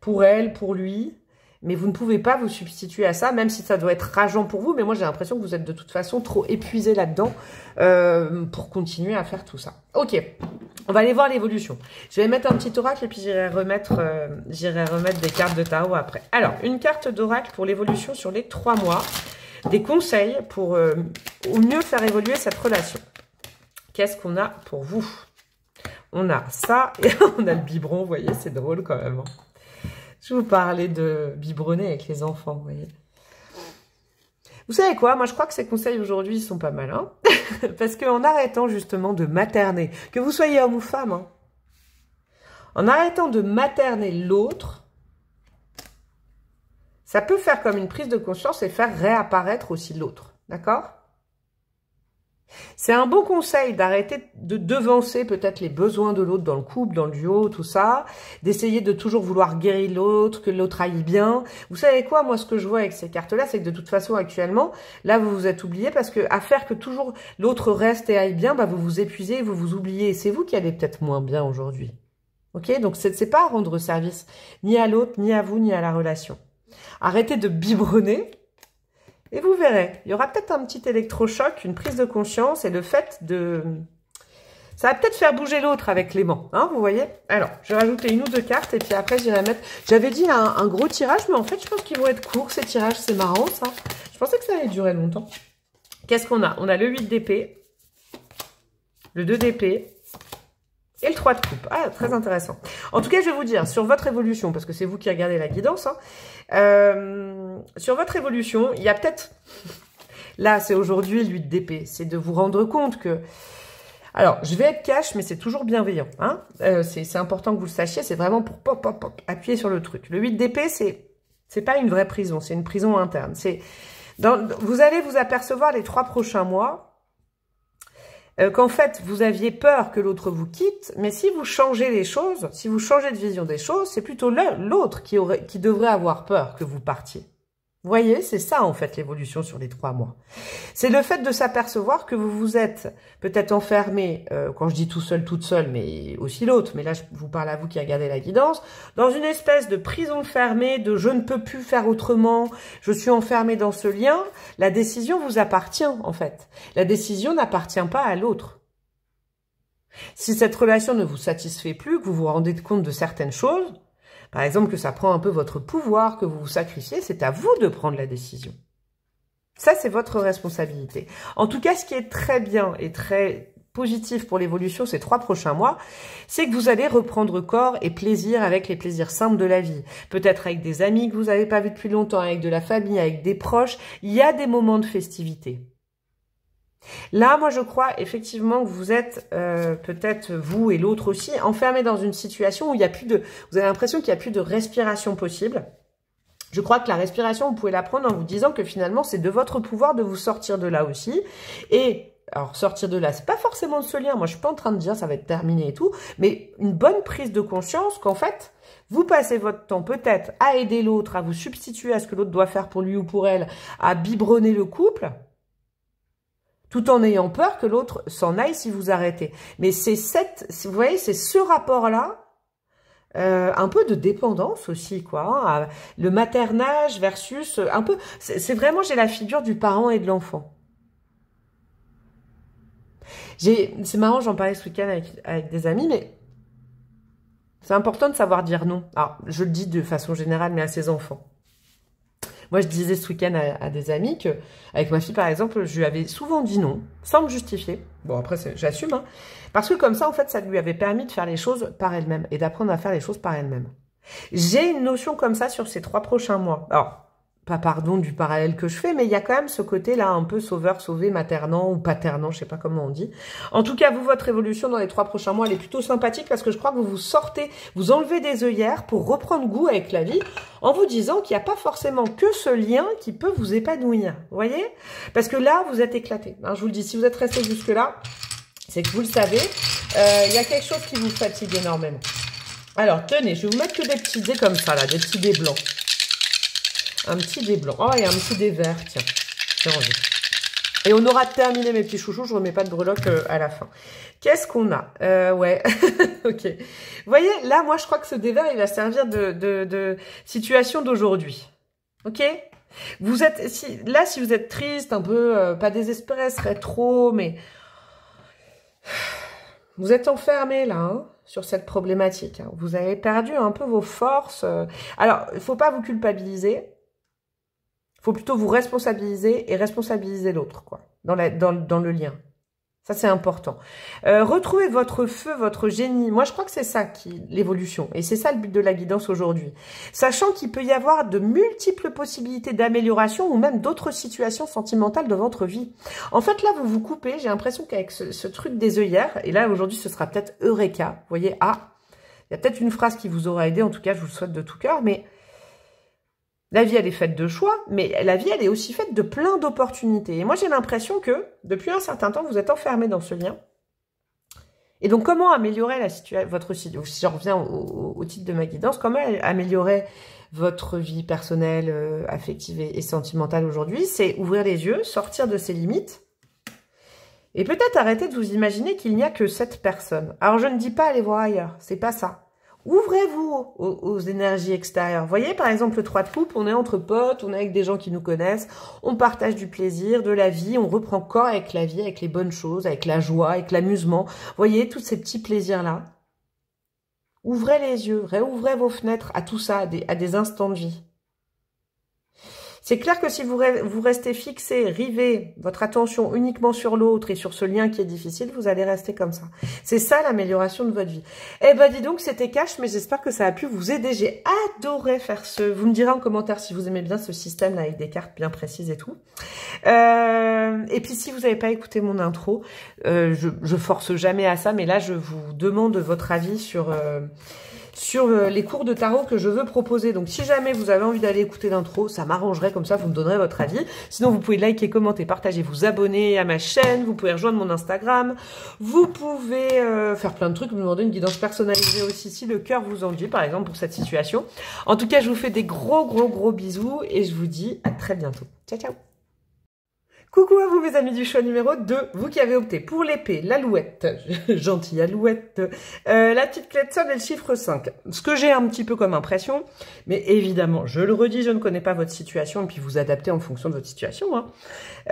S1: pour elle, pour lui, mais vous ne pouvez pas vous substituer à ça, même si ça doit être rageant pour vous. Mais moi, j'ai l'impression que vous êtes de toute façon trop épuisé là-dedans euh, pour continuer à faire tout ça. Ok, on va aller voir l'évolution. Je vais mettre un petit oracle et puis j'irai remettre, euh, remettre des cartes de tarot après. Alors, une carte d'oracle pour l'évolution sur les trois mois. Des conseils pour euh, au mieux faire évoluer cette relation. Qu'est-ce qu'on a pour vous On a ça et on a le biberon, vous voyez, c'est drôle quand même. Hein. Je vous parlais de biberonner avec les enfants, vous voyez. Vous savez quoi Moi, je crois que ces conseils aujourd'hui sont pas mal, hein? Parce qu'en arrêtant justement de materner, que vous soyez homme ou femme, hein, en arrêtant de materner l'autre, ça peut faire comme une prise de conscience et faire réapparaître aussi l'autre, d'accord c'est un bon conseil d'arrêter de devancer peut-être les besoins de l'autre dans le couple, dans le duo, tout ça, d'essayer de toujours vouloir guérir l'autre, que l'autre aille bien. Vous savez quoi, moi ce que je vois avec ces cartes-là, c'est que de toute façon actuellement, là vous vous êtes oublié parce que à faire que toujours l'autre reste et aille bien, bah, vous vous épuisez, vous vous oubliez. C'est vous qui allez peut-être moins bien aujourd'hui. Ok, donc c'est pas rendre service ni à l'autre, ni à vous, ni à la relation. Arrêtez de biberonner et vous verrez, il y aura peut-être un petit électrochoc, une prise de conscience et le fait de... Ça va peut-être faire bouger l'autre avec l'aimant, hein, vous voyez Alors, je vais rajouter une ou deux cartes et puis après, j'irai mettre... J'avais dit un, un, gros tirage, mais en fait, je pense qu'ils vont être courts, ces tirages, c'est marrant, ça. Je pensais que ça allait durer longtemps. Qu'est-ce qu'on a On a le 8 d'épée, le 2 d'épée, et le 3 de coupe. Ah, très intéressant. En tout cas, je vais vous dire, sur votre évolution, parce que c'est vous qui regardez la guidance, hein, euh, sur votre évolution, il y a peut-être... Là, c'est aujourd'hui l'huile d'épée. C'est de vous rendre compte que... Alors, je vais être cash, mais c'est toujours bienveillant. Hein euh, c'est important que vous le sachiez. C'est vraiment pour pop, pop, pop, appuyer sur le truc. Le 8 d'épée, c'est c'est pas une vraie prison. C'est une prison interne. C'est vous allez vous apercevoir les trois prochains mois euh, qu'en fait, vous aviez peur que l'autre vous quitte, mais si vous changez les choses, si vous changez de vision des choses, c'est plutôt l'autre qui, aurait, qui devrait avoir peur que vous partiez voyez, c'est ça en fait l'évolution sur les trois mois. C'est le fait de s'apercevoir que vous vous êtes peut-être enfermé, euh, quand je dis tout seul, toute seule, mais aussi l'autre, mais là je vous parle à vous qui regardez la guidance, dans une espèce de prison fermée, de je ne peux plus faire autrement, je suis enfermé dans ce lien, la décision vous appartient en fait. La décision n'appartient pas à l'autre. Si cette relation ne vous satisfait plus, que vous vous rendez compte de certaines choses, par exemple que ça prend un peu votre pouvoir, que vous vous sacrifiez, c'est à vous de prendre la décision. Ça, c'est votre responsabilité. En tout cas, ce qui est très bien et très positif pour l'évolution ces trois prochains mois, c'est que vous allez reprendre corps et plaisir avec les plaisirs simples de la vie. Peut-être avec des amis que vous n'avez pas vus depuis longtemps, avec de la famille, avec des proches. Il y a des moments de festivité. Là, moi, je crois effectivement que vous êtes euh, peut-être vous et l'autre aussi enfermés dans une situation où il y a plus de, vous avez l'impression qu'il n'y a plus de respiration possible. Je crois que la respiration, vous pouvez la prendre en vous disant que finalement, c'est de votre pouvoir de vous sortir de là aussi. Et alors sortir de là, c'est pas forcément de se lien. Moi, je suis pas en train de dire ça va être terminé et tout, mais une bonne prise de conscience qu'en fait, vous passez votre temps peut-être à aider l'autre, à vous substituer à ce que l'autre doit faire pour lui ou pour elle, à biberonner le couple tout en ayant peur que l'autre s'en aille si vous arrêtez. Mais c'est cette, vous voyez, c'est ce rapport-là, euh, un peu de dépendance aussi, quoi. Hein, le maternage versus euh, un peu, c'est vraiment j'ai la figure du parent et de l'enfant. C'est marrant, j'en parlais ce week-end avec, avec des amis, mais c'est important de savoir dire non. Alors, je le dis de façon générale, mais à ses enfants. Moi, je disais ce week-end à, des amis que, avec ma fille par exemple, je lui avais souvent dit non, sans me justifier. Bon, après, j'assume, hein. Parce que comme ça, en fait, ça lui avait permis de faire les choses par elle-même et d'apprendre à faire les choses par elle-même. J'ai une notion comme ça sur ces trois prochains mois. Alors, pas pardon du parallèle que je fais, mais il y a quand même ce côté-là un peu sauveur, sauvé, maternant ou paternant, je sais pas comment on dit. En tout cas, vous, votre évolution dans les trois prochains mois, elle est plutôt sympathique parce que je crois que vous vous sortez, vous enlevez des œillères pour reprendre goût avec la vie en vous disant qu'il n'y a pas forcément que ce lien qui peut vous épanouir, vous voyez Parce que là, vous êtes éclaté. Hein, je vous le dis, si vous êtes resté jusque-là, c'est que vous le savez, euh, il y a quelque chose qui vous fatigue énormément. Alors, tenez, je vais vous mettre que des petits dés comme ça, là, des petits dés blancs. Un petit dé blanc. Oh, ah, et un petit dé vert, tiens. J'ai envie. Et on aura terminé mes petits chouchous, je remets pas de breloque euh, à la fin. Qu'est-ce qu'on a euh, Ouais, ok. Vous voyez, là, moi, je crois que ce dévers, il va servir de, situation d'aujourd'hui. Ok Vous êtes, là, si vous êtes triste, un peu, euh, pas désespéré, serait trop, mais... Vous êtes enfermé, là, hein, sur cette problématique. Vous avez perdu un peu vos forces. Alors, il faut pas vous culpabiliser faut plutôt vous responsabiliser et responsabiliser l'autre, quoi, dans, dans, le lien. Ça, c'est important. Euh, retrouvez votre feu, votre génie. Moi, je crois que c'est ça qui l'évolution. Et c'est ça le but de la guidance aujourd'hui. Sachant qu'il peut y avoir de multiples possibilités d'amélioration ou même d'autres situations sentimentales de votre vie. En fait, là, vous vous coupez. J'ai l'impression qu'avec ce, ce, truc des œillères, et là, aujourd'hui, ce sera peut-être Eureka. Vous voyez, ah, il y a peut-être une phrase qui vous aura aidé. En tout cas, je vous le souhaite de tout cœur. Mais la vie, elle est faite de choix, mais la vie, elle est aussi faite de plein d'opportunités. Et moi, j'ai l'impression que, depuis un certain temps, vous êtes enfermé dans ce lien. Et donc, comment améliorer la situation, votre situation Si je reviens au, titre de ma guidance, comment améliorer votre vie personnelle, euh, affective et, et sentimentale aujourd'hui C'est ouvrir les yeux, sortir de ses limites, et peut-être arrêter de vous imaginer qu'il n'y a que cette personne. Alors, je ne dis pas aller voir ailleurs, c'est pas ça. Ouvrez-vous aux, énergies extérieures. voyez, par exemple, le 3 de coupe, on est entre potes, on est avec des gens qui nous connaissent, on partage du plaisir, de la vie, on reprend corps avec la vie, avec les bonnes choses, avec la joie, avec l'amusement. voyez, tous ces petits plaisirs-là. Ouvrez les yeux, réouvrez vos fenêtres à tout ça, à des instants de vie. C'est clair que si vous, vous restez fixé, rivé, votre attention uniquement sur l'autre et sur ce lien qui est difficile, vous allez rester comme ça. C'est ça l'amélioration de votre vie. Eh ben dis donc, c'était Cash, mais j'espère que ça a pu vous aider. J'ai adoré faire ce... Vous me direz en commentaire si vous aimez bien ce système avec des cartes bien précises et tout. Euh, et puis si vous n'avez pas écouté mon intro, euh, je, je force jamais à ça, mais là je vous demande votre avis sur... Euh, sur euh, les cours de tarot que je veux proposer. Donc si jamais vous avez envie d'aller écouter l'intro, ça m'arrangerait comme ça, vous me donnerez votre avis. Sinon, vous pouvez liker, commenter, partager, vous abonner à ma chaîne, vous pouvez rejoindre mon Instagram, vous pouvez euh, faire plein de trucs, me demander une guidance personnalisée aussi si le cœur vous en dit, par exemple, pour cette situation. En tout cas, je vous fais des gros, gros, gros bisous et je vous dis à très bientôt. Ciao, ciao Coucou à vous mes amis du choix numéro 2, vous qui avez opté pour l'épée, l'alouette, gentille alouette, euh, la petite clé de et le chiffre 5. Ce que j'ai un petit peu comme impression, mais évidemment, je le redis, je ne connais pas votre situation, et puis vous adaptez en fonction de votre situation, hein,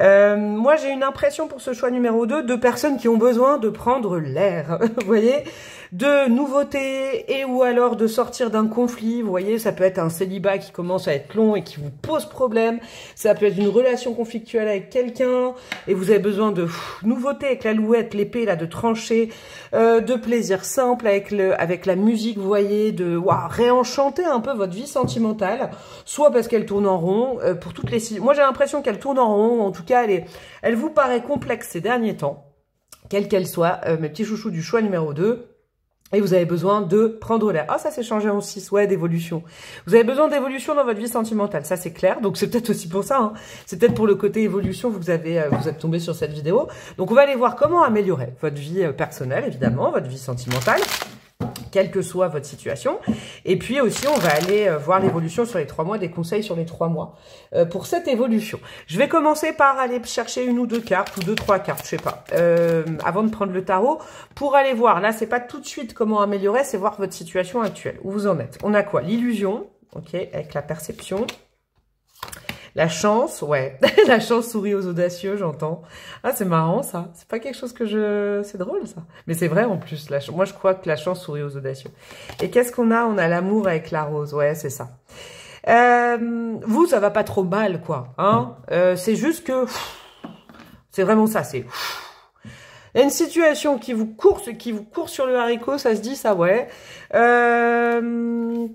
S1: euh, moi, j'ai une impression pour ce choix numéro 2 de personnes qui ont besoin de prendre l'air, vous voyez de nouveautés et ou alors de sortir d'un conflit. Vous voyez, ça peut être un célibat qui commence à être long et qui vous pose problème. Ça peut être une relation conflictuelle avec quelqu'un et vous avez besoin de nouveautés avec la l'épée là, de trancher, euh, de plaisir simple avec le, avec la musique. Vous voyez, de réenchanter un peu votre vie sentimentale, soit parce qu'elle tourne en rond. Euh, pour toutes les, moi j'ai l'impression qu'elle tourne en rond en elle, vous paraît complexe ces derniers temps, quelle qu'elle soit, euh, mes petits chouchous du choix numéro 2. Et vous avez besoin de prendre l'air. Ah, ça s'est changé en 6, ouais, d'évolution. Vous avez besoin d'évolution dans votre vie sentimentale, ça c'est clair. Donc c'est peut-être aussi pour ça, hein. c'est peut-être pour le côté évolution vous avez, euh, vous êtes tombé sur cette vidéo. Donc on va aller voir comment améliorer votre vie euh, personnelle, évidemment, votre vie sentimentale quelle que soit votre situation. Et puis aussi, on va aller euh, voir l'évolution sur les trois mois, des conseils sur les trois mois euh, pour cette évolution. Je vais commencer par aller chercher une ou deux cartes, ou deux, trois cartes, je sais pas, euh, avant de prendre le tarot, pour aller voir. Là, c'est pas tout de suite comment améliorer, c'est voir votre situation actuelle, où vous en êtes. On a quoi L'illusion, ok, avec la perception. La chance, ouais. la chance sourit aux audacieux, j'entends. Ah, c'est marrant, ça. C'est pas quelque chose que je... C'est drôle, ça. Mais c'est vrai, en plus. La... Moi, je crois que la chance sourit aux audacieux. Et qu'est-ce qu'on a On a, l'amour avec la rose. Ouais, c'est ça. Euh, vous, ça va pas trop mal, quoi. Hein euh, c'est juste que... C'est vraiment ça, c'est... une situation qui vous court, qui vous court sur le haricot, ça se dit ça, ouais. Euh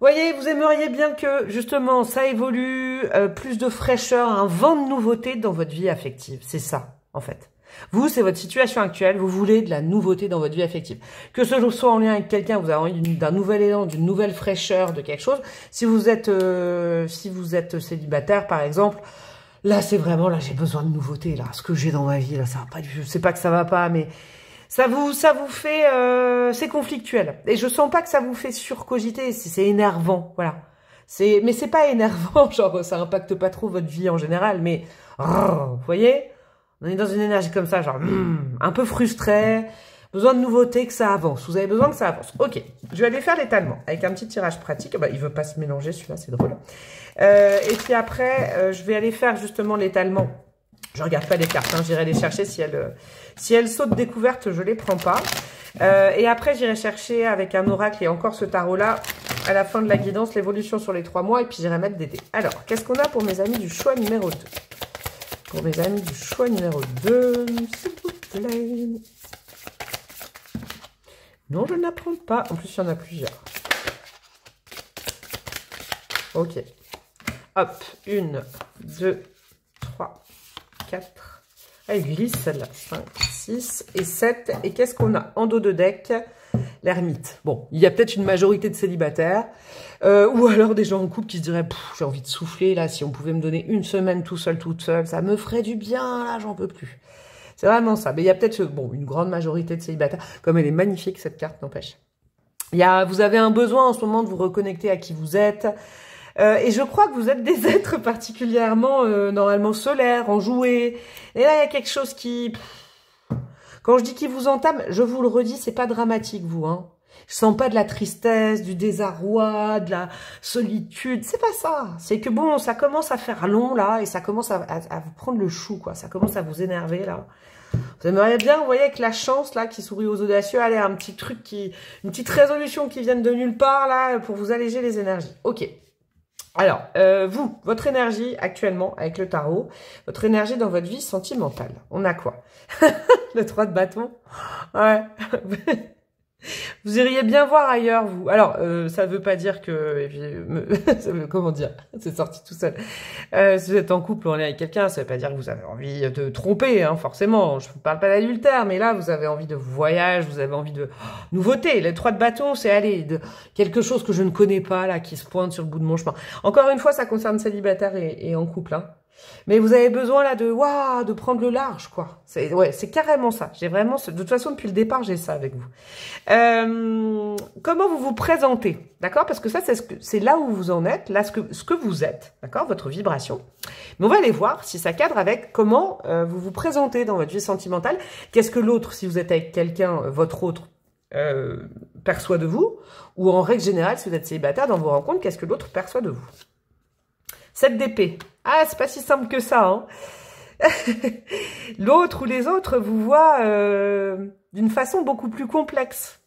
S1: voyez, vous aimeriez bien que justement ça évolue, euh, plus de fraîcheur, un vent de nouveauté dans votre vie affective. C'est ça, en fait. Vous, c'est votre situation actuelle, vous voulez de la nouveauté dans votre vie affective. Que ce soit en lien avec quelqu'un, vous avez envie d'un nouvel élan, d'une nouvelle fraîcheur, de quelque chose. Si vous êtes, euh, si vous êtes célibataire, par exemple, là, c'est vraiment, là, j'ai besoin de nouveauté, là. Ce que j'ai dans ma vie, là, ça va pas du tout. Je sais pas que ça va pas, mais ça vous, ça vous fait... Euh, c'est conflictuel. Et je sens pas que ça vous fait surcogiter. C'est énervant, voilà. C'est, mais c'est pas énervant, genre ça impacte pas trop votre vie en général, mais... Vous voyez On est dans une énergie comme ça, genre... Hmm, un peu frustré, besoin de nouveautés, que ça avance. Vous avez besoin que ça avance. Ok, je vais aller faire l'étalement avec un petit tirage pratique. Bah, il veut pas se mélanger, celui-là, c'est drôle. Euh, et puis après, euh, je vais aller faire justement l'étalement je regarde pas les cartes, hein. j'irai les chercher si elles, euh, si elles sautent découverte, je les prends pas. Euh, et après, j'irai chercher avec un oracle et encore ce tarot-là, à la fin de la guidance, l'évolution sur les trois mois, et puis j'irai mettre des dés. Alors, qu'est-ce qu'on a pour mes amis du choix numéro 2 Pour mes amis du choix numéro 2, s'il vous plaît. Non, je n'apprends pas. En plus, il y en a plusieurs. Ok. Hop, une, deux, 4. Elle glisse celle-là. 5, 6 et 7. Et qu'est-ce qu'on a en dos de deck L'ermite. Bon, il y a peut-être une majorité de célibataires. Euh, ou alors des gens en couple qui se diraient « J'ai envie de souffler, là. Si on pouvait me donner une semaine tout seul, toute seule, ça me ferait du bien, là. J'en peux plus. » C'est vraiment ça. Mais il y a peut-être bon, une grande majorité de célibataires. Comme elle est magnifique, cette carte, n'empêche. Il y a, vous avez un besoin en ce moment de vous reconnecter à qui vous êtes, euh, et je crois que vous êtes des êtres particulièrement, euh, normalement, solaires, enjoués. Et là, il y a quelque chose qui... Quand je dis qu'il vous entame, je vous le redis, c'est pas dramatique, vous. Hein. Je sens pas de la tristesse, du désarroi, de la solitude. C'est pas ça. C'est que bon, ça commence à faire long, là, et ça commence à, à, vous prendre le chou, quoi. Ça commence à vous énerver, là. Vous aimeriez bien, vous voyez, avec la chance, là, qui sourit aux audacieux, allez, un petit truc qui, une petite résolution qui vienne de nulle part, là, pour vous alléger les énergies. Ok. Alors, euh, vous, votre énergie actuellement avec le tarot, votre énergie dans votre vie sentimentale, on a quoi Le 3 de bâton Ouais Vous iriez bien voir ailleurs, vous. Alors, ça euh, ça veut pas dire que... comment dire C'est sorti tout seul. Euh, si vous êtes en couple, on est avec quelqu'un, ça veut pas dire que vous avez envie de tromper, hein, forcément. Je ne parle pas d'adultère, mais là, vous avez envie de voyage, vous avez envie de oh, nouveauté. Les trois de bâton, c'est aller de quelque chose que je ne connais pas, là, qui se pointe sur le bout de mon chemin. Encore une fois, ça concerne célibataire et, en couple. Hein. Mais vous avez besoin là de waouh, de prendre le large, quoi. C'est ouais, c'est carrément ça. J'ai vraiment, de toute façon, depuis le départ, j'ai ça avec vous. Euh, comment vous vous présentez, d'accord Parce que ça, c'est ce que c'est là où vous en êtes, là ce que ce que vous êtes, d'accord Votre vibration. Mais on va aller voir si ça cadre avec comment euh, vous vous présentez dans votre vie sentimentale. Qu'est-ce que l'autre, si vous êtes avec quelqu'un, euh, votre autre perçoit de vous Ou en règle générale, si vous êtes célibataire, dans vos rencontres, qu'est-ce que l'autre perçoit de vous 7 d'épée. Ah, c'est pas si simple que ça. Hein L'autre ou les autres vous voient euh, d'une façon beaucoup plus complexe.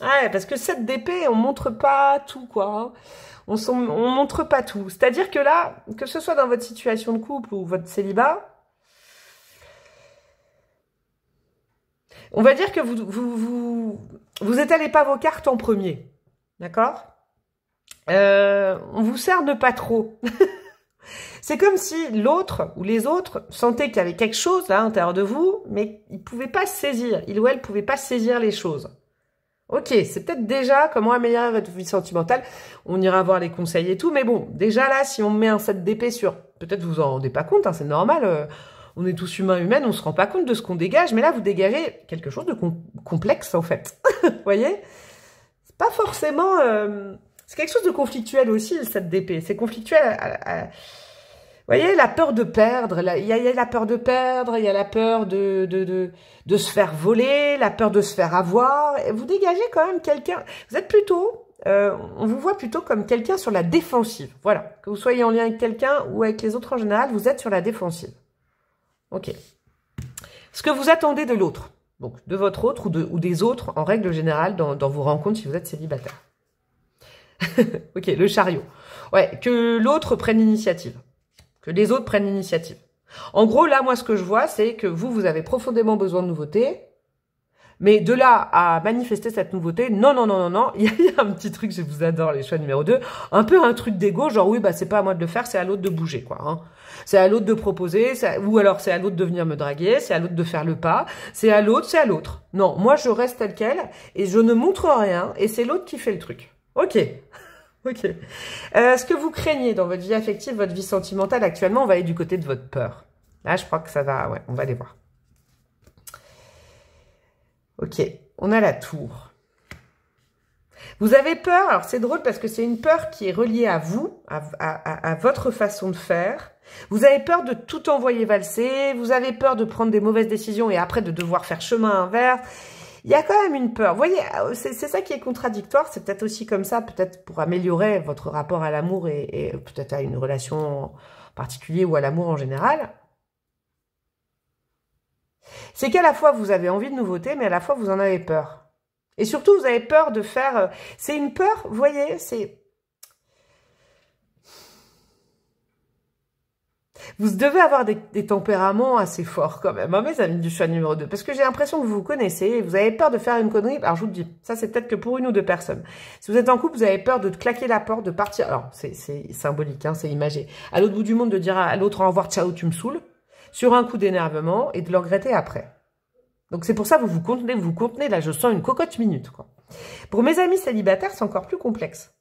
S1: Ouais, parce que 7 d'épée, on montre pas tout, quoi. Hein. on, on montre pas tout. C'est-à-dire que là, que ce soit dans votre situation de couple ou votre célibat, on va dire que vous vous, vous, vous étalez pas vos cartes en premier, d'accord euh, On vous sert de pas trop. C'est comme si l'autre ou les autres sentaient qu'il y avait quelque chose là à l'intérieur de vous, mais ils ne pouvaient pas saisir, Ils ou elle ne pouvait pas saisir les choses. Ok, c'est peut-être déjà comment améliorer votre vie sentimentale. On ira voir les conseils et tout, mais bon, déjà là, si on met un set d'épée sur, peut-être vous en rendez pas compte, hein, c'est normal. Euh, on est tous humains, humaines, on se rend pas compte de ce qu'on dégage, mais là, vous dégagez quelque chose de complexe en fait. vous voyez, c'est pas forcément. Euh, c'est quelque chose de conflictuel aussi, le set d'épée. C'est conflictuel vous voyez, la peur de perdre, il y, a la peur de perdre, il y a la peur de, de, de, se faire voler, la peur de se faire avoir. vous dégagez quand même quelqu'un. Vous êtes plutôt, euh, on vous voit plutôt comme quelqu'un sur la défensive. Voilà, que vous soyez en lien avec quelqu'un ou avec les autres en général, vous êtes sur la défensive. Ok. Ce que vous attendez de l'autre, donc de votre autre ou, de, ou des autres en règle générale dans, dans vos rencontres si vous êtes célibataire. ok, le chariot. Ouais, que l'autre prenne l'initiative les autres prennent l'initiative. En gros, là, moi, ce que je vois, c'est que vous, vous avez profondément besoin de nouveauté, mais de là à manifester cette nouveauté, non, non, non, non, non, il y a un petit truc, je vous adore les choix numéro 2, un peu un truc d'ego, genre oui, bah c'est pas à moi de le faire, c'est à l'autre de bouger, quoi. Hein. C'est à l'autre de proposer, ou alors c'est à l'autre de venir me draguer, c'est à l'autre de faire le pas, c'est à l'autre, c'est à l'autre. Non, moi je reste tel quel, et je ne montre rien, et c'est l'autre qui fait le truc. Ok Ok. Euh, ce que vous craignez dans votre vie affective, votre vie sentimentale actuellement, on va aller du côté de votre peur. Là, je crois que ça va... Ouais, on va aller voir. Ok, on a la tour. Vous avez peur, alors c'est drôle parce que c'est une peur qui est reliée à vous, à, à, votre façon de faire. Vous avez peur de tout envoyer valser, vous avez peur de prendre des mauvaises décisions et après de devoir faire chemin inverse il y a quand même une peur. Vous voyez, euh, c'est ça qui est contradictoire. C'est peut-être aussi comme ça, peut-être pour améliorer votre rapport à l'amour et, peut-être à une relation particulière ou à l'amour en général. C'est qu'à la fois vous avez envie de nouveauté, mais à la fois vous en avez peur. Et surtout, vous avez peur de faire. Euh, c'est une peur, vous voyez, c'est Vous devez avoir des, tempéraments assez forts quand même, hein, mes amis du choix numéro 2, parce que j'ai l'impression que vous vous connaissez et vous avez peur de faire une connerie. Alors je vous le dis, ça c'est peut-être que pour une ou deux personnes. Si vous êtes en couple, vous avez peur de claquer la porte, de partir. Alors c'est symbolique, hein, c'est imagé. À l'autre bout du monde, de dire à l'autre au revoir, ciao, tu me saoules, sur un coup d'énervement et de le regretter après. Donc c'est pour ça que vous vous contenez, vous vous contenez. Là, je sens une cocotte minute. Pour mes amis célibataires, c'est encore plus complexe.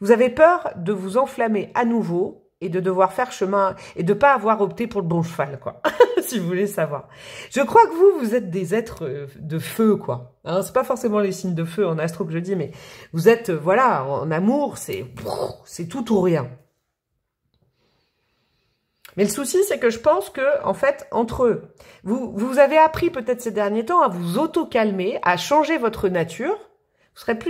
S1: Vous avez peur de vous enflammer à nouveau et de devoir faire chemin et de pas avoir opté pour le bon cheval, quoi. si vous voulez savoir. Je crois que vous, vous êtes des êtres euh, de feu, quoi. Hein, c'est pas forcément les signes de feu en astro que je dis, mais vous êtes, euh, voilà, en amour, c'est c'est tout ou rien. Mais le souci, c'est que je pense que, en fait, entre eux, vous, vous avez appris peut-être ces derniers temps à vous auto-calmer, à changer votre nature,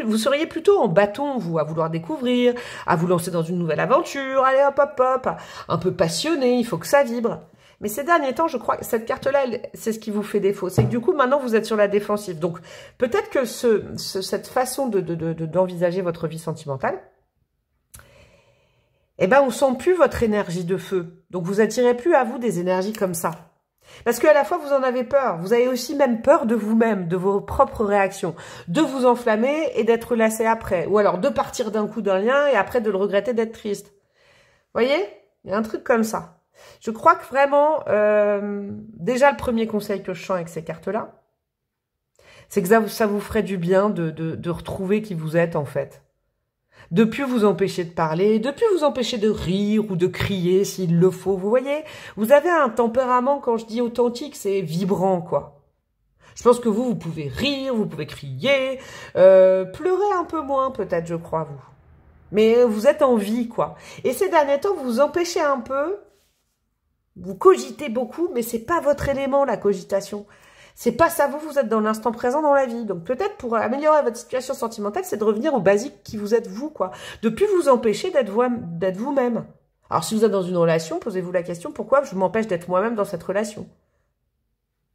S1: vous, seriez plutôt en bâton, vous, à vouloir découvrir, à vous lancer dans une nouvelle aventure, allez hop hop hop, un peu passionné, il faut que ça vibre. Mais ces derniers temps, je crois que cette carte-là, c'est ce qui vous fait défaut. C'est que du coup, maintenant, vous êtes sur la défensive. Donc, peut-être que ce, cette façon d'envisager de, de, votre vie sentimentale, eh ben, on sent plus votre énergie de feu. Donc, vous attirez plus à vous des énergies comme ça. Parce qu'à la fois, vous en avez peur. Vous avez aussi même peur de vous-même, de vos propres réactions, de vous enflammer et d'être lassé après. Ou alors de partir d'un coup d'un lien et après de le regretter d'être triste. Voyez Il y a un truc comme ça. Je crois que vraiment, euh, déjà le premier conseil que je sens avec ces cartes-là, c'est que ça, ça, vous ferait du bien de, de, de retrouver qui vous êtes en fait de plus vous empêcher de parler, de plus vous empêcher de rire ou de crier s'il le faut. Vous voyez, vous avez un tempérament, quand je dis authentique, c'est vibrant, quoi. Je pense que vous, vous pouvez rire, vous pouvez crier, euh, pleurer un peu moins peut-être, je crois, vous. Mais vous êtes en vie, quoi. Et ces derniers temps, vous vous empêchez un peu, vous cogitez beaucoup, mais c'est pas votre élément, la cogitation. C'est pas ça vous, vous êtes dans l'instant présent dans la vie. Donc peut-être pour améliorer votre situation sentimentale, c'est de revenir au basique qui vous êtes vous, quoi. De plus vous empêcher d'être vous-même. Alors si vous êtes dans une relation, posez-vous la question, pourquoi je m'empêche d'être moi-même dans cette relation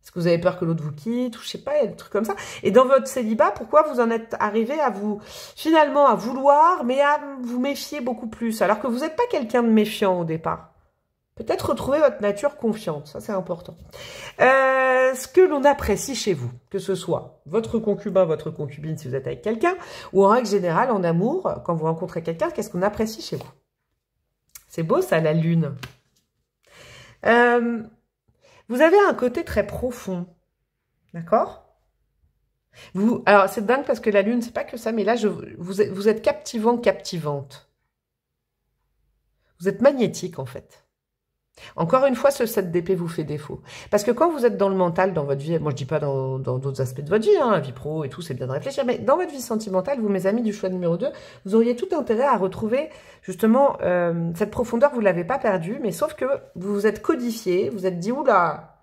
S1: Est-ce que vous avez peur que l'autre vous quitte ou je sais pas, des trucs comme ça Et dans votre célibat, pourquoi vous en êtes arrivé à vous, finalement, à vouloir, mais à vous méfier beaucoup plus, alors que vous n'êtes pas quelqu'un de méfiant au départ Peut-être retrouver votre nature confiante, ça c'est important. Euh, ce que l'on apprécie chez vous, que ce soit votre concubin, votre concubine si vous êtes avec quelqu'un, ou en règle générale en amour, quand vous rencontrez quelqu'un, qu'est-ce qu'on apprécie chez vous C'est beau ça, la lune. Euh, vous avez un côté très profond, d'accord vous, alors c'est dingue parce que la lune, c'est pas que ça, mais là, je, vous, vous êtes captivant, captivante. Vous êtes magnétique en fait. Encore une fois, ce 7 d'épée vous fait défaut. Parce que quand vous êtes dans le mental, dans votre vie, moi je dis pas dans d'autres aspects de votre vie, la hein, vie pro et tout, c'est bien de réfléchir, mais dans votre vie sentimentale, vous mes amis du choix numéro 2, vous auriez tout intérêt à retrouver justement euh, cette profondeur, vous l'avez pas perdue, mais sauf que vous vous êtes codifié, vous êtes dit, oula,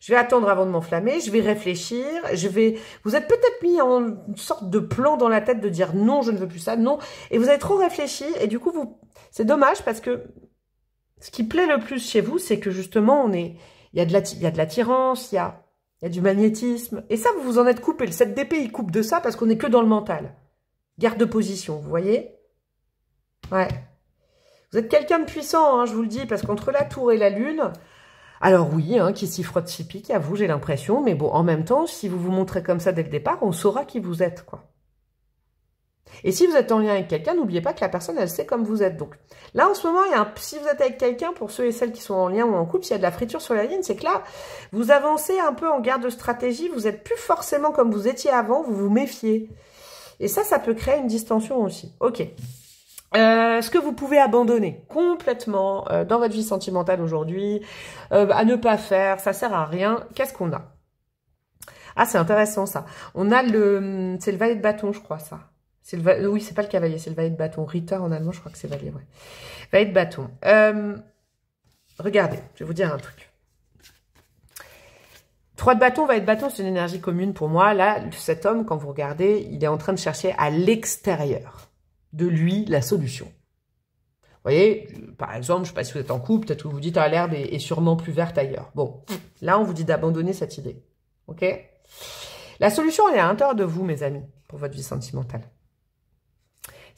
S1: je vais attendre avant de m'enflammer, je vais réfléchir, je vais... Vous êtes peut-être mis en sorte de plan dans la tête de dire non, je ne veux plus ça, non, et vous avez trop réfléchi, et du coup, vous... c'est dommage parce que ce qui plaît le plus chez vous, c'est que justement, on est, il y a de l'attirance, il y a, du magnétisme. Et ça, vous vous en êtes coupé. Le 7 d'épée, il coupe de ça parce qu'on n'est que dans le mental. Garde de position, vous voyez Ouais. Vous êtes quelqu'un de puissant, hein, je vous le dis, parce qu'entre la tour et la lune, alors oui, hein, qui s'y frotte si pique, à vous, j'ai l'impression, mais bon, en même temps, si vous vous montrez comme ça dès le départ, on saura qui vous êtes, quoi. Et si vous êtes en lien avec quelqu'un, n'oubliez pas que la personne, elle sait comme vous êtes. Donc là, en ce moment, il y a un... si vous êtes avec quelqu'un, pour ceux et celles qui sont en lien ou en couple, s'il y a de la friture sur la ligne, c'est que là, vous avancez un peu en garde de stratégie, vous n'êtes plus forcément comme vous étiez avant, vous vous méfiez. Et ça, ça peut créer une distension aussi. Ok. Euh, ce que vous pouvez abandonner complètement euh, dans votre vie sentimentale aujourd'hui, euh, à ne pas faire, ça sert à rien. Qu'est-ce qu'on a Ah, c'est intéressant ça. On a le, hum, c'est le valet de bâton, je crois ça. Euh, oui, c'est pas le cavalier, c'est le valet de bâton. Ritter, en allemand, je crois que c'est valet, ouais. Valet de bâton. Euh, regardez, je vais vous dire un truc. Trois de bâton, valet de bâton, c'est une énergie commune pour moi. Là, cet homme, quand vous regardez, il est en train de chercher à l'extérieur de lui la solution. Vous voyez, par exemple, je ne sais pas si vous êtes en couple, peut-être que vous vous dites, ah, l'herbe est, sûrement plus verte ailleurs. Bon, là, on vous dit d'abandonner cette idée. OK La solution, elle est à l'intérieur de vous, mes amis, pour votre vie sentimentale.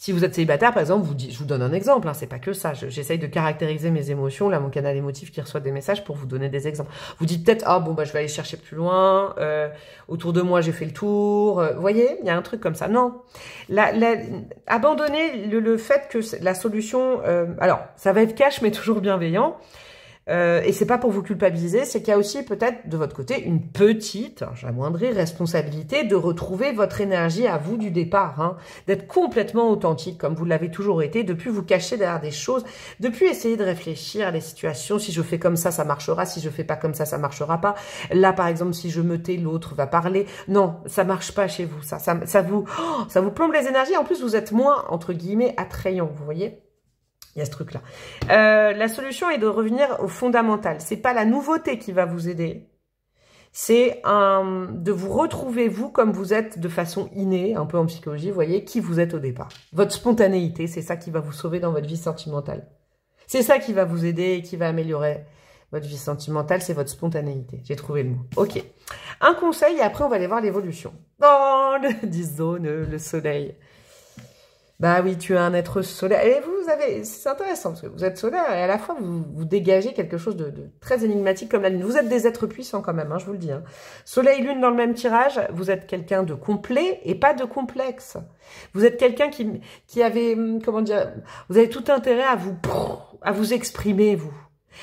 S1: Si vous êtes célibataire, par exemple, vous, je vous donne un exemple, hein, c'est pas que ça, j'essaye de caractériser mes émotions, là, mon canal émotif qui reçoit des messages pour vous donner des exemples. Vous dites peut-être, ah bon, bah, je vais aller chercher plus loin, euh, autour de moi, j'ai fait le tour, euh, vous voyez, il y a un truc comme ça. Non, abandonner le, fait que la solution, euh, alors, ça va être cash, mais toujours bienveillant, euh, et c'est pas pour vous culpabiliser, c'est qu'il y a aussi peut-être de votre côté une petite, hein, j'amoindris, responsabilité de retrouver votre énergie à vous du départ, hein, d'être complètement authentique comme vous l'avez toujours été, de plus vous cacher derrière des choses, de plus essayer de réfléchir à des situations, si je fais comme ça, ça marchera, si je fais pas comme ça, ça marchera pas. Là, par exemple, si je me tais, l'autre va parler. Non, ça marche pas chez vous, ça, ça, vous, oh, ça vous plombe les énergies. En plus, vous êtes moins entre guillemets attrayant, vous voyez. Il y a ce truc-là. Euh, la solution est de revenir au fondamental. C'est pas la nouveauté qui va vous aider. C'est de vous retrouver vous comme vous êtes de façon innée, un peu en psychologie, vous voyez, qui vous êtes au départ. Votre spontanéité, c'est ça qui va vous sauver dans votre vie sentimentale. C'est ça qui va vous aider et qui va améliorer votre vie sentimentale, c'est votre spontanéité. J'ai trouvé le mot. Ok. Un conseil et après on va aller voir l'évolution. Dans le disone, le soleil bah oui, tu es un être solaire. Et vous avez, c'est intéressant parce que vous êtes solaire et à la fois vous, vous dégagez quelque chose de, très énigmatique comme la lune. Vous êtes des êtres puissants quand même, hein, je vous le dis. Hein. Soleil lune dans le même tirage, vous êtes quelqu'un de complet et pas de complexe. Vous êtes quelqu'un qui qui avait hum, comment dire, vous avez tout intérêt à vous à vous exprimer vous.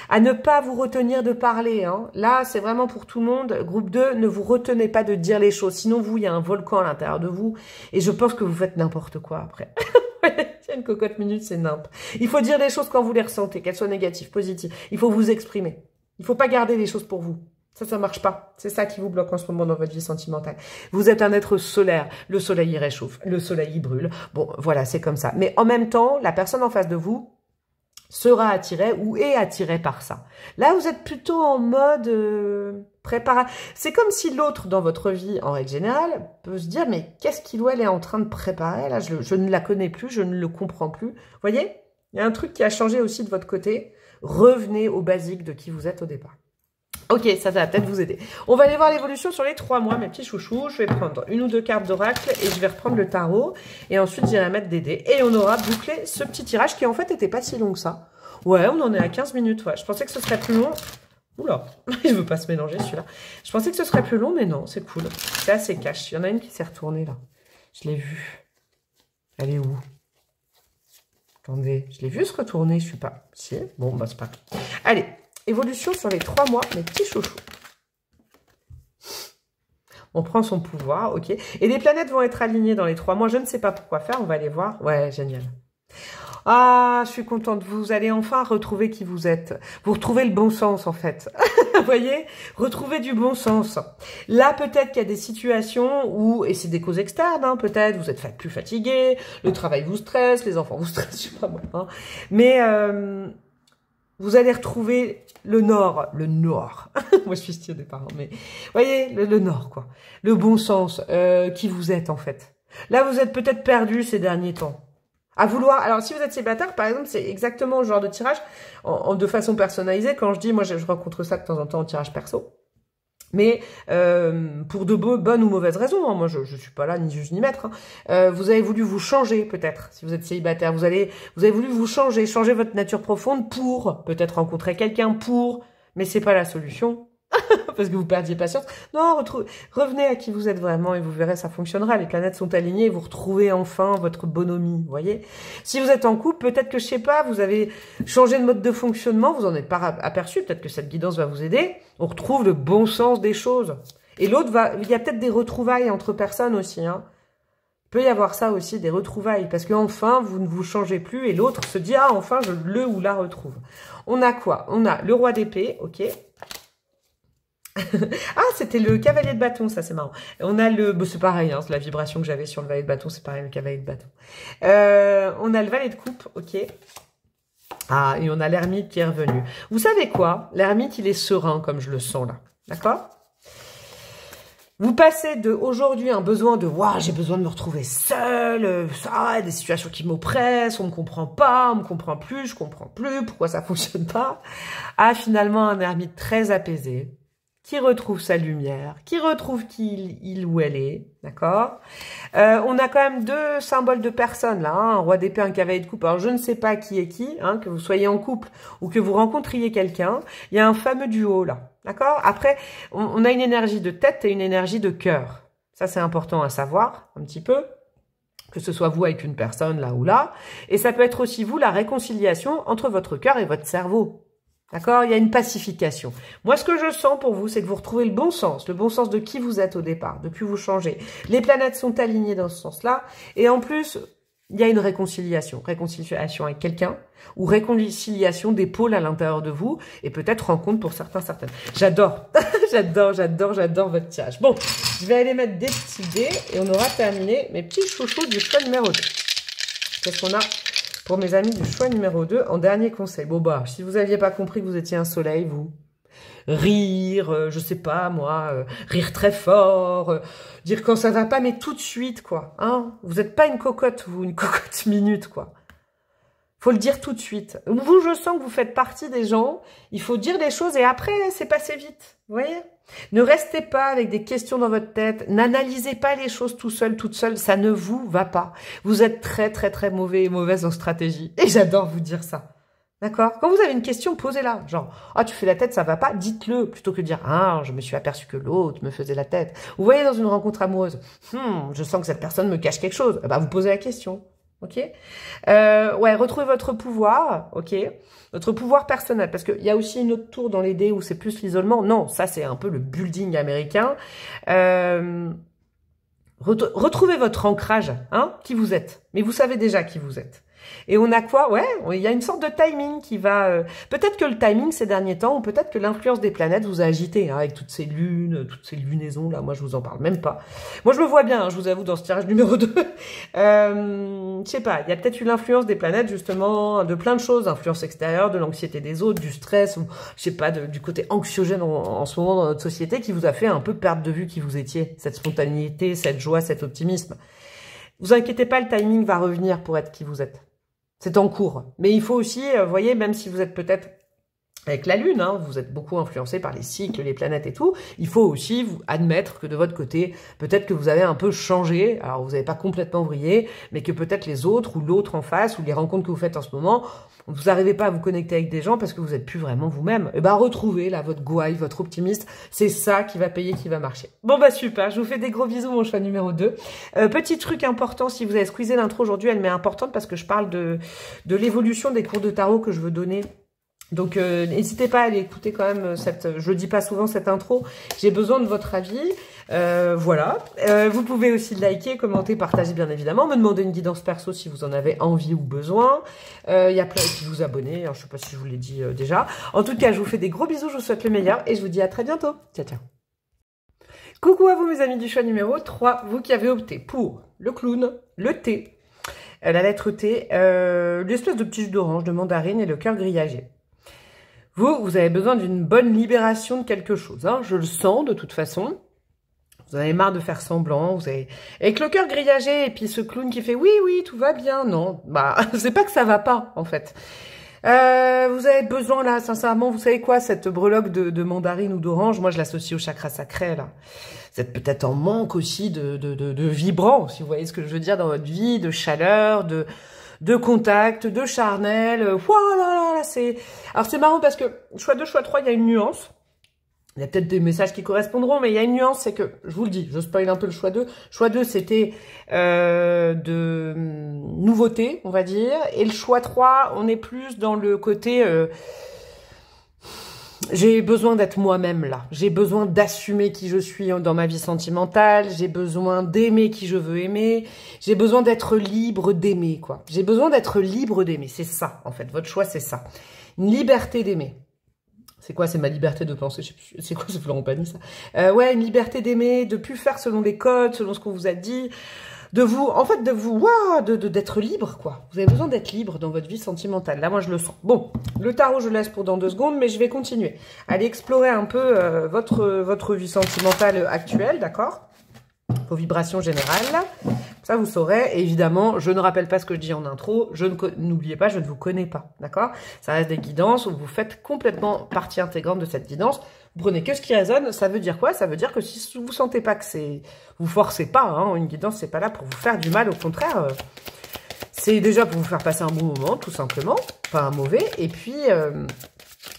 S1: À ne pas vous retenir de parler. Hein. Là, c'est vraiment pour tout le monde. Groupe 2, ne vous retenez pas de dire les choses. Sinon, vous, il y a un volcan à l'intérieur de vous. Et je pense que vous faites n'importe quoi après. une cocotte minute, c'est n'importe. Il faut dire les choses quand vous les ressentez, qu'elles soient négatives, positives. Il faut vous exprimer. Il ne faut pas garder les choses pour vous. Ça, ça marche pas. C'est ça qui vous bloque en ce moment dans votre vie sentimentale. Vous êtes un être solaire. Le soleil y réchauffe. Le soleil y brûle. Bon, voilà, c'est comme ça. Mais en même temps, la personne en face de vous, sera attiré ou est attiré par ça. Là, vous êtes plutôt en mode euh, C'est comme si l'autre dans votre vie, en règle générale, peut se dire, mais qu'est-ce qu'il ou elle est en train de préparer Là, je, ne la connais plus, je ne le comprends plus. Vous voyez Il y a un truc qui a changé aussi de votre côté. Revenez aux basiques de qui vous êtes au départ. Ok, ça, va peut-être vous aider. On va aller voir l'évolution sur les trois mois, mes petits chouchous. Je vais prendre une ou deux cartes d'oracle et je vais reprendre le tarot. Et ensuite, j'irai mettre des dés. Et on aura bouclé ce petit tirage qui, en fait, n'était pas si long que ça. Ouais, on en est à 15 minutes, ouais. Je pensais que ce serait plus long. Oula, je veux pas se mélanger, celui-là. Je pensais que ce serait plus long, mais non, c'est cool. C'est assez cash. Il y en a une qui s'est retournée, là. Je l'ai vue. Elle est où Attendez, je l'ai vue se retourner, je suis pas... Si, bon, bah c'est pas... Allez, Évolution sur les trois mois, mes petits chouchous. On prend son pouvoir, ok. Et les planètes vont être alignées dans les trois mois. Je ne sais pas pourquoi faire, on va aller voir. Ouais, génial. Ah, je suis contente. Vous allez enfin retrouver qui vous êtes. Vous retrouvez le bon sens, en fait. vous voyez retrouver du bon sens. Là, peut-être qu'il y a des situations où, et c'est des causes externes, hein, peut-être, vous êtes plus fatigué, le travail vous stresse, les enfants vous stressent, je sais pas moi. Hein. Mais... Euh, vous allez retrouver le nord, le nord. Moi, je suis stylée des parents, mais voyez, le, nord, quoi. Le bon sens, euh, qui vous êtes, en fait. Là, vous êtes peut-être perdu ces derniers temps. À vouloir... Alors, si vous êtes célibataire, par exemple, c'est exactement le genre de tirage, en, de façon personnalisée. Quand je dis, moi, je rencontre ça de temps en temps en tirage perso. Mais euh, pour de bonnes ou mauvaises raisons, hein, moi je ne suis pas là ni juge ni maître, hein. euh, vous avez voulu vous changer peut-être, si vous êtes célibataire, vous, allez, vous avez voulu vous changer, changer votre nature profonde pour peut-être rencontrer quelqu'un, pour, mais c'est pas la solution, parce que vous perdiez patience. Non, revenez à qui vous êtes vraiment et vous verrez, ça fonctionnera. Les planètes sont alignées vous retrouvez enfin votre bonhomie, vous voyez. Si vous êtes en couple, peut-être que, je sais pas, vous avez changé de mode de fonctionnement, vous en êtes pas aperçu, peut-être que cette guidance va vous aider. On retrouve le bon sens des choses. Et l'autre va, il y a peut-être des retrouvailles entre personnes aussi, hein peut y avoir ça aussi, des retrouvailles, parce qu'enfin, vous ne vous changez plus et l'autre se dit, ah, enfin, je le ou la retrouve. On a quoi On a le roi d'épée, ok ah, c'était le cavalier de bâton, ça c'est marrant. On a le, bah, c'est pareil, hein, la vibration que j'avais sur le valet de bâton, c'est pareil, le cavalier de bâton. Euh, on a le valet de coupe, ok. Ah, et on a l'ermite qui est revenu. Vous savez quoi L'ermite, il est serein, comme je le sens là. D'accord vous passez de aujourd'hui un besoin de voir, j'ai besoin de me retrouver seul, euh, ça des situations qui m'oppressent, on me comprend pas, on me comprend plus, je comprends plus pourquoi ça fonctionne pas, Ah, finalement un ermite très apaisé, qui retrouve sa lumière, qui retrouve qui il, il ou elle est, d'accord euh, On a quand même deux symboles de personnes là, un hein. roi d'épée, un cavalier de coupe. Alors je ne sais pas qui est qui, hein, que vous soyez en couple ou que vous rencontriez quelqu'un, il y a un fameux duo là, d'accord Après, on, on a une énergie de tête et une énergie de cœur. Ça c'est important à savoir un petit peu, que ce soit vous avec une personne là ou là, et ça peut être aussi vous la réconciliation entre votre cœur et votre cerveau. D'accord Il y a une pacification. Moi, ce que je sens pour vous, c'est que vous retrouvez le bon sens, le bon sens de qui vous êtes au départ, depuis vous changez. Les planètes sont alignées dans ce sens-là. Et en plus, il y a une réconciliation. Réconciliation avec quelqu'un ou réconciliation des pôles à l'intérieur de vous et peut-être rencontre pour certains, certaines. J'adore, j'adore, j'adore, j'adore votre tirage. Bon, je vais aller mettre des petits dés et on aura terminé mes petits chouchous du choix numéro 2. Qu'est-ce qu'on a pour mes amis du choix numéro 2 en dernier conseil. Bon bah, si vous aviez pas compris que vous étiez un soleil, vous, rire, je euh, je sais pas moi, euh, rire très fort, euh, dire quand ça va pas, mais tout de suite quoi. Hein vous n'êtes pas une cocotte, vous, une cocotte minute quoi. Faut le dire tout de suite. Vous, je sens que vous faites partie des gens. Il faut dire des choses et après, c'est passé vite. Vous voyez ne restez pas avec des questions dans votre tête. N'analysez pas les choses tout seul, toute seule. Ça ne vous va pas. Vous êtes très, très, très mauvais et mauvaise en stratégie. Et j'adore vous dire ça. D'accord Quand vous avez une question, posez-la. Genre, ah, oh, tu fais la tête, ça va pas, dites-le. Plutôt que de dire, ah, je me suis aperçu que l'autre me faisait la tête. Vous voyez, dans une rencontre amoureuse, hmm, je sens que cette personne me cache quelque chose. Eh ben, vous posez la question ok euh, Ouais, retrouvez votre pouvoir, ok Votre pouvoir personnel, parce qu'il y a aussi une autre tour dans les dés où c'est plus l'isolement. Non, ça c'est un peu le building américain. Euh, retrouvez votre ancrage, hein, qui vous êtes. Mais vous savez déjà qui vous êtes. Et on a quoi Ouais, il y a une sorte de timing qui va. Euh, peut-être que le timing ces derniers temps, ou peut-être que l'influence des planètes vous a agité, hein, avec toutes ces lunes, toutes ces lunaisons là. Moi, je vous en parle même pas. Moi, je me vois bien, hein, je vous avoue, dans ce tirage numéro 2. euh, je sais pas, il y a peut-être eu l'influence des planètes, justement, de plein de choses influence extérieure, de l'anxiété des autres, du stress, ou, je sais pas, du côté anxiogène en, en, ce moment dans notre société qui vous a fait un peu perdre de vue qui vous étiez, cette spontanéité, cette joie, cet optimisme. Vous inquiétez pas, le timing va revenir pour être qui vous êtes. C'est en cours. Mais il faut aussi, vous euh, voyez, même si vous êtes peut-être avec la Lune, hein, vous êtes beaucoup influencé par les cycles, les planètes et tout, il faut aussi vous admettre que de votre côté, peut-être que vous avez un peu changé, alors vous n'avez pas complètement brillé, mais que peut-être les autres ou l'autre en face ou les rencontres que vous faites en ce moment, vous n'arrivez pas à vous connecter avec des gens parce que vous n'êtes plus vraiment vous-même. Et eh ben retrouvez là votre gouaille, votre optimiste, c'est ça qui va payer, qui va marcher. Bon bah super, je vous fais des gros bisous mon choix numéro 2. Euh, petit truc important, si vous avez squeezé l'intro aujourd'hui, elle m'est importante parce que je parle de, de l'évolution des cours de tarot que je veux donner donc euh, n'hésitez pas à aller écouter quand même euh, cette, euh, je le dis pas souvent cette intro, j'ai besoin de votre avis, voilà. vous pouvez aussi liker, commenter, partager bien évidemment, me demander une guidance perso si vous en avez envie ou besoin. Il y a plein qui vous abonner, hein, je sais pas si je vous l'ai dit déjà. En tout cas, je vous fais des gros bisous, je vous souhaite le meilleur et je vous dis à très bientôt. Ciao ciao. Coucou à vous mes amis du choix numéro 3, vous qui avez opté pour le clown, le thé, la lettre T, l'espèce de petit jus d'orange, de mandarine et le cœur grillagé. Vous, vous avez besoin d'une bonne libération de quelque chose. Hein. Je le sens de toute façon. Vous avez marre de faire semblant, vous avez avec le cœur grillagé et puis ce clown qui fait oui oui tout va bien non bah c'est pas que ça va pas en fait. Euh, vous avez besoin là sincèrement vous savez quoi cette breloque de, mandarine ou d'orange moi je l'associe au chakra sacré là. Vous êtes peut-être en manque aussi de, de, de, de vibrant si vous voyez ce que je veux dire dans votre vie de chaleur de de contact, de charnel. Voilà, euh, c'est... Alors, c'est marrant parce que choix 2, choix 3, il y a une nuance. Il y a peut-être des messages qui correspondront, mais il y a une nuance, c'est que, je vous le dis, je spoil un peu le choix 2. Choix 2, c'était euh, de hum, nouveauté, on va dire. Et le choix 3, on est plus dans le côté... Euh, j'ai besoin d'être moi-même là. J'ai besoin d'assumer qui je suis dans ma vie sentimentale. J'ai besoin d'aimer qui je veux aimer. J'ai besoin d'être libre d'aimer, quoi. J'ai besoin d'être libre d'aimer. C'est ça, en fait. Votre choix, c'est ça. Une liberté d'aimer. C'est quoi C'est ma liberté de penser. C'est quoi ce Florent Pagny, ça euh, Ouais, une liberté d'aimer, de plus faire selon les codes, selon ce qu'on vous a dit de vous, en fait, de vous, waouh, de d'être libre, quoi. Vous avez besoin d'être libre dans votre vie sentimentale. Là, moi, je le sens. Bon, le tarot, je laisse pour dans deux secondes, mais je vais continuer. Allez explorer un peu euh, votre, votre vie sentimentale actuelle, d'accord Vos vibrations générales. Ça, vous saurez. Évidemment, je ne rappelle pas ce que je dis en intro. Je ne n'oubliez pas, je ne vous connais pas, d'accord Ça reste des guidances où vous faites complètement partie intégrante de cette guidance prenez que ce qui résonne, ça veut dire quoi Ça veut dire que si vous sentez pas que c'est... Vous forcez pas, hein, une guidance, c'est pas là pour vous faire du mal, au contraire, euh, c'est déjà pour vous faire passer un bon moment, tout simplement, pas un mauvais, et puis euh,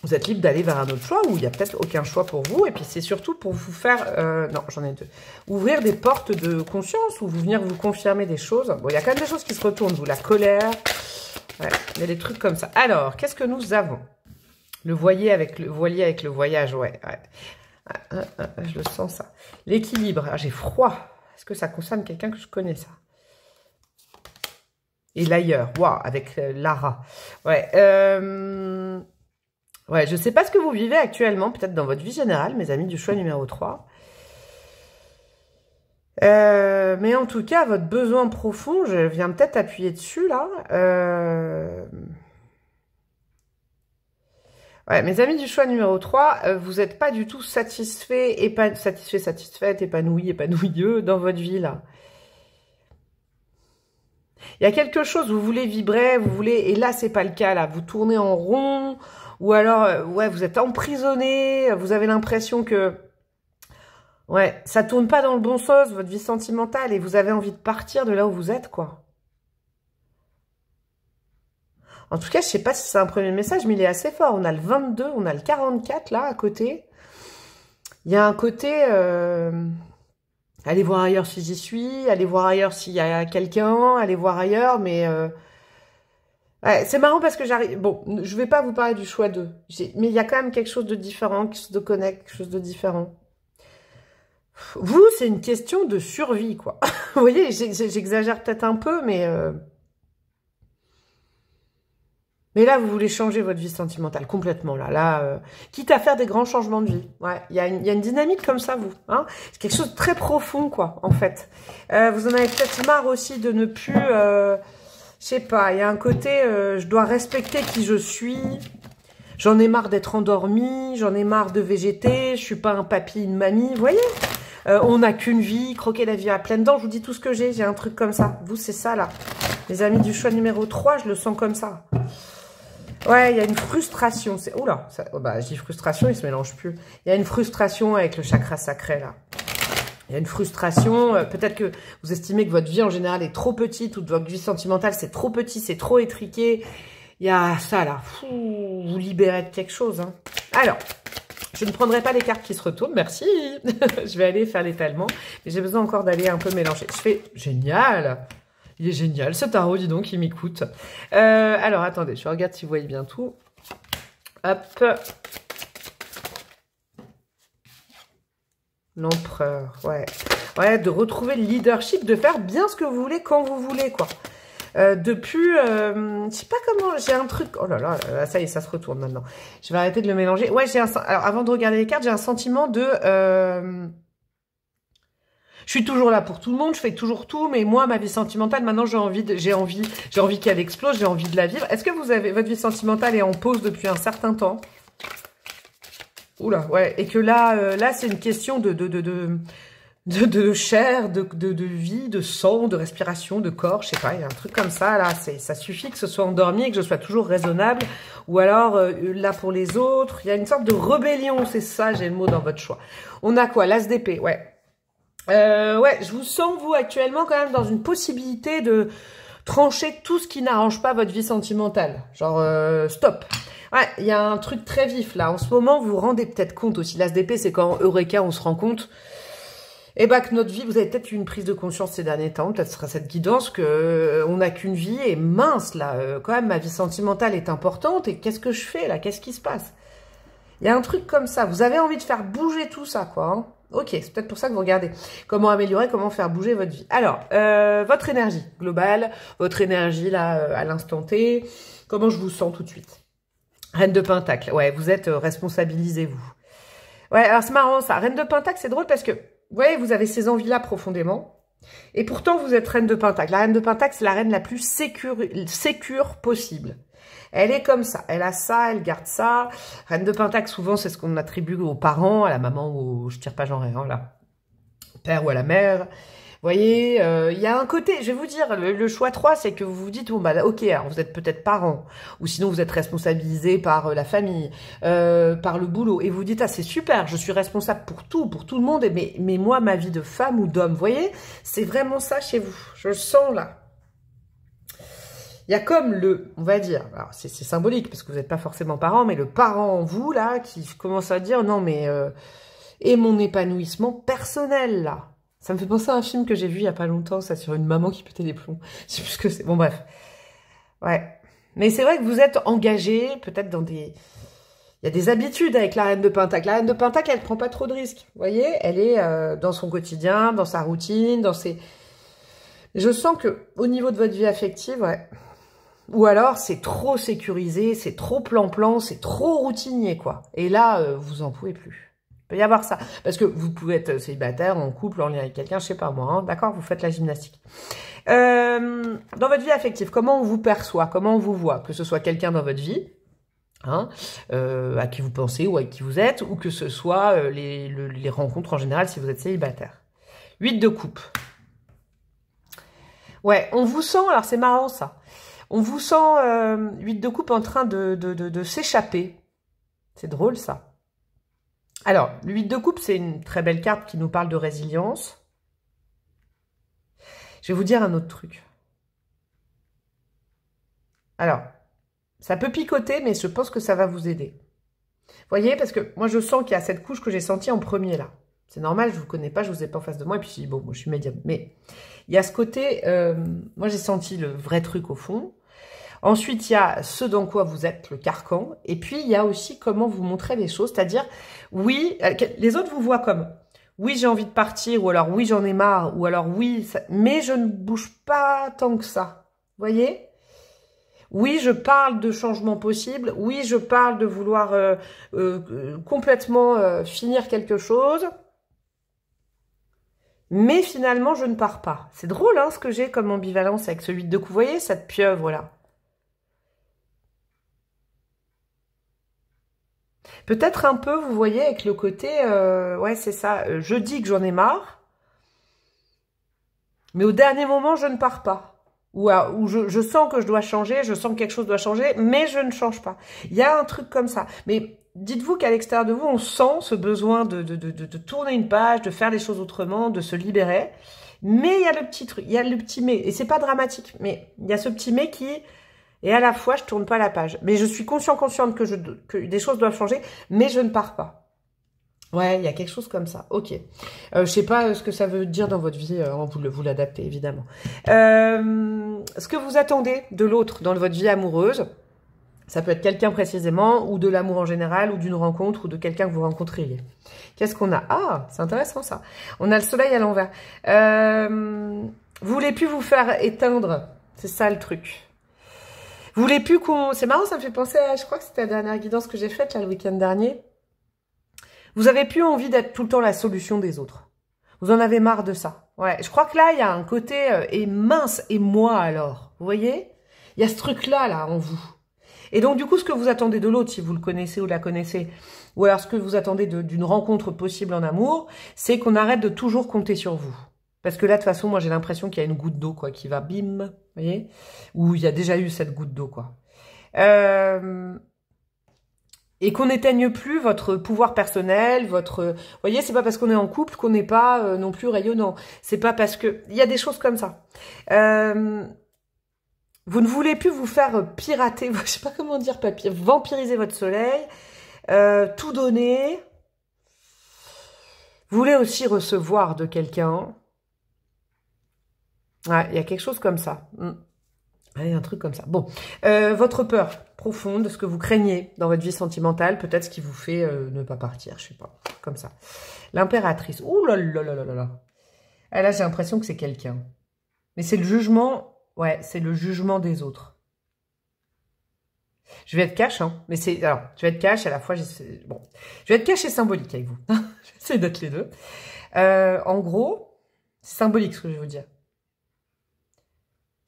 S1: vous êtes libre d'aller vers un autre choix, où il n'y a peut-être aucun choix pour vous, et puis c'est surtout pour vous faire... Euh, non, j'en ai deux. Ouvrir des portes de conscience, ou vous venir vous confirmer des choses. Bon, il y a quand même des choses qui se retournent, vous, la colère... Ouais, il y a des trucs comme ça. Alors, qu'est-ce que nous avons le voilier avec le, voilier avec le voyage, ouais. ouais. Ah, ah, ah, je le sens, ça. L'équilibre. J'ai froid. Est-ce que ça concerne quelqu'un que je connais, ça Et l'ailleurs. Waouh, avec euh, Lara. Ouais. Euh, ouais, je ne sais pas ce que vous vivez actuellement, peut-être dans votre vie générale, mes amis du choix numéro 3. Euh, mais en tout cas, votre besoin profond, je viens peut-être appuyer dessus là. Euh, mes amis du choix numéro 3, euh, vous n'êtes pas du tout satisfait, pas satisfait, satisfaite, épanoui, épanouilleux dans votre vie là. Il y a quelque chose, vous voulez vibrer, vous voulez, et là c'est pas le cas là, vous tournez en rond, ou alors euh, ouais vous êtes emprisonné, vous avez l'impression que ouais ça tourne pas dans le bon sens votre vie sentimentale et vous avez envie de partir de là où vous êtes quoi. En tout cas, je sais pas si c'est un premier message, mais il est assez fort. On a le 22, on a le 44 là à côté. Il y a un côté, euh, allez voir ailleurs si j'y suis, allez voir ailleurs s'il y a quelqu'un, allez voir ailleurs, mais... Euh, c'est marrant parce que j'arrive... Bon, je vais pas vous parler du choix 2, mais il y a quand même quelque chose de différent, quelque chose de connect, quelque chose de différent. Vous, c'est une question de survie, quoi. vous voyez, j'exagère peut-être un peu, mais... Euh, mais là, vous voulez changer votre vie sentimentale complètement. Là, là, euh, quitte à faire des grands changements de vie. Ouais, il y, y, a une dynamique comme ça, vous. Hein c'est quelque chose de très profond, quoi, en fait. Euh, vous en avez peut-être marre aussi de ne plus, euh, je sais pas. Il y a un côté, euh, je dois respecter qui je suis. J'en ai marre d'être endormie. J'en ai marre de végéter. Je suis pas un papy, une mamie. Vous voyez On n'a qu'une vie. Croquer la vie à pleines dents. Je vous dis tout ce que j'ai. J'ai un truc comme ça. Vous, c'est ça là. Les amis du choix numéro 3, je le sens comme ça. Ouais, il y a une frustration. C'est Oula, ça... Oh bah, je dis frustration, il se mélange plus. Il y a une frustration avec le chakra sacré, là. Il y a une frustration. Euh, peut-être que vous estimez que votre vie, en général, est trop petite ou que votre vie sentimentale, c'est trop petit, c'est trop étriqué. Il y a ça, là. Fou, vous libérez de quelque chose. Hein. Alors, je ne prendrai pas les cartes qui se retournent, merci. je vais aller faire l'étalement. j'ai besoin encore d'aller un peu mélanger. Je fais génial. Il est génial, ce tarot, dis donc, il m'écoute. Euh, alors, attendez, je regarde si vous voyez bien tout. Hop. L'empereur, ouais. Ouais, de retrouver le leadership, de faire bien ce que vous voulez quand vous voulez, quoi. Euh, depuis, je euh, je sais pas comment, j'ai un truc. Oh là là, ça y est, ça se retourne maintenant. Je vais arrêter de le mélanger. Ouais, j'ai un. Alors, avant de regarder les cartes, j'ai un sentiment de. Je suis toujours là pour tout le monde, je fais toujours tout, mais moi, ma vie sentimentale, maintenant, j'ai envie, j'ai envie, j'ai envie qu'elle explose, j'ai envie de la vivre. Est-ce que vous avez votre vie sentimentale est en pause depuis un certain temps Oula, ouais. Et que là, euh, là, c'est une question de de, de, de, de, chair, de, de, vie, de sang, de respiration, de corps, je sais pas, il y a un truc comme ça, là, c'est, ça suffit que ce soit endormi que je sois toujours raisonnable, ou alors, euh, là pour les autres, il y a une sorte de rébellion, c'est ça, j'ai le mot dans votre choix. On a quoi L'as d'épée, ouais, euh, ouais, je vous sens, vous, actuellement, quand même dans une possibilité de trancher tout ce qui n'arrange pas votre vie sentimentale. Genre, euh, stop. Ouais, il y a un truc très vif, là. En ce moment, vous vous rendez peut-être compte aussi. La SDP, c'est quand, Eureka, on se rend compte et eh bah ben, que notre vie, vous avez peut-être eu une prise de conscience ces derniers temps, peut-être sera cette guidance que euh, on n'a qu'une vie et mince là, euh, quand même ma vie sentimentale est importante et qu'est-ce que je fais là, qu'est-ce qui se passe Il y a un truc comme ça, vous avez envie de faire bouger tout ça quoi. Hein Ok, c'est peut-être pour ça que vous regardez. Comment améliorer, comment faire bouger votre vie. Alors, euh, votre énergie globale, votre énergie là euh, à l'instant T, comment je vous sens tout de suite Reine de Pentacle, ouais, vous êtes euh, responsabilisez-vous. Ouais, alors c'est marrant ça. Reine de Pentacle, c'est drôle parce que, vous voyez, vous avez ces envies-là profondément. Et pourtant, vous êtes Reine de Pentacle. La Reine de Pentacle, c'est la reine la plus sécure, sécure possible. Elle est comme ça. Elle a ça, elle garde ça. Reine de Pentacle, souvent, c'est ce qu'on attribue aux parents, à la maman ou au... je tire pas genre rien hein, là. Père ou à la mère. Vous voyez, euh, il y a un côté, je vais vous dire, le, choix 3, c'est que vous vous dites, bon, bah, ok, vous êtes peut-être parent, ou sinon vous êtes responsabilisé par euh, la famille, euh, par le boulot, et vous vous dites, ah, c'est super, je suis responsable pour tout, pour tout le monde, mais, mais moi, ma vie de femme ou d'homme, vous voyez, c'est vraiment ça chez vous, je le sens là il y a comme le, on va dire, alors c'est symbolique parce que vous n'êtes pas forcément parent, mais le parent en vous là qui commence à dire non mais euh, et mon épanouissement personnel là. Ça me fait penser à un film que j'ai vu il y a pas longtemps, ça sur une maman qui pétait des plombs. C'est plus que c'est. Bon bref, ouais. Mais c'est vrai que vous êtes engagé peut-être dans des, il y a des habitudes avec la reine de Pentacle. La reine de Pentacle, elle prend pas trop de risques. Vous voyez, elle est euh, dans son quotidien, dans sa routine, dans ses. Je sens que au niveau de votre vie affective, ouais ou alors c'est trop sécurisé, c'est trop plan-plan, c'est trop routinier quoi. Et là, euh, vous en pouvez plus. Il peut y avoir ça. Parce que vous pouvez être célibataire, en couple, en lien avec quelqu'un, je sais pas moi, hein. d'accord Vous faites la gymnastique. Euh, dans votre vie affective, comment on vous perçoit, comment on vous voit Que ce soit quelqu'un dans votre vie, hein, euh, à qui vous pensez ou à qui vous êtes, ou que ce soit les, les, rencontres en général si vous êtes célibataire. Huit de coupe. Ouais, on vous sent, alors c'est marrant ça. On vous sent, 8 euh, de coupe, en train de, s'échapper. C'est drôle, ça. Alors, 8 de coupe, c'est une très belle carte qui nous parle de résilience. Je vais vous dire un autre truc. Alors, ça peut picoter, mais je pense que ça va vous aider. Vous voyez, parce que moi, je sens qu'il y a cette couche que j'ai sentie en premier, là. C'est normal, je ne vous connais pas, je ne vous ai pas en face de moi, et puis bon, moi, je suis médium. Mais il y a ce côté, euh, moi j'ai senti le vrai truc au fond, Ensuite, il y a ce dans quoi vous êtes, le carcan. Et puis, il y a aussi comment vous montrez les choses. C'est-à-dire, oui, euh, les autres vous voient comme oui, j'ai envie de partir, ou alors oui, j'en ai marre, ou alors oui, mais je ne bouge pas tant que ça. Vous Voyez oui, je parle de changement possible. Oui, je parle de vouloir euh, euh, complètement finir quelque chose. Mais finalement, je ne pars pas. C'est drôle hein, ce que j'ai comme ambivalence avec celui de coup. Vous voyez cette pieuvre là Peut-être un peu, vous voyez, avec le côté, euh, ouais, c'est ça, euh, je dis que j'en ai marre, mais au dernier moment, je ne pars pas. Ou, euh, ou je, sens que je dois changer, je sens que quelque chose doit changer, mais je ne change pas. Il y a un truc comme ça. Mais dites-vous qu'à l'extérieur de vous, on sent ce besoin de, de, de, tourner une page, de faire les choses autrement, de se libérer. Mais il y a le petit truc, il y a le petit mais. Et c'est pas dramatique, mais il y a ce petit mais qui et à la fois, je tourne pas la page. Mais je suis conscient, consciente que, je, des choses doivent changer, mais je ne pars pas. Ouais, il y a quelque chose comme ça. Ok. Euh, je sais pas euh, ce que ça veut dire dans votre vie. Euh, vous vous l'adaptez évidemment. Euh, ce que vous attendez de l'autre dans votre vie amoureuse, ça peut être quelqu'un précisément, ou de l'amour en général, ou d'une rencontre, ou de quelqu'un que vous rencontriez. Qu'est-ce qu'on a Ah, c'est intéressant ça. On a le soleil à l'envers. vous voulez plus vous faire éteindre. C'est ça le truc. Vous voulez plus qu'on... C'est marrant, ça me fait penser à... Je crois que c'était la dernière guidance que j'ai faite, là, le week-end dernier. Vous avez plus envie d'être tout le temps la solution des autres. Vous en avez marre de ça. Ouais, je crois que là, il y a un côté euh, et mince et moi alors. Vous voyez Il y a ce truc-là, là, en vous. Et donc, du coup, ce que vous attendez de l'autre, si vous le connaissez ou la connaissez, ou alors ce que vous attendez d'une rencontre possible en amour, c'est qu'on arrête de toujours compter sur vous. Parce que là, de toute façon, moi, j'ai l'impression qu'il y a une goutte d'eau, quoi, qui va bim, vous voyez Ou il y a déjà eu cette goutte d'eau, quoi. Euh, et qu'on n'éteigne plus votre pouvoir personnel, votre... Vous voyez, c'est pas parce qu'on est en couple qu'on n'est pas euh, non plus rayonnant. C'est pas parce que... Il y a des choses comme ça. Euh, vous ne voulez plus vous faire pirater, je sais pas comment dire, papier, vampiriser votre soleil, tout donner. Vous voulez aussi recevoir de quelqu'un il y a quelque chose comme ça. Mm. y a un truc comme ça. Bon, euh, votre peur profonde, ce que vous craignez dans votre vie sentimentale, peut-être ce qui vous fait euh, ne pas partir, je sais pas, comme ça. L'impératrice. Ouh là là là là là. là ah, là, j'ai l'impression que c'est quelqu'un. Mais c'est le jugement, ouais, c'est le jugement des autres. Je vais être cash, hein, mais c'est, alors, tu vas être cache à la fois, bon, je vais être cash et symbolique avec vous. J'essaie d'être les deux. Euh, en gros, c'est symbolique ce que je vais vous dire.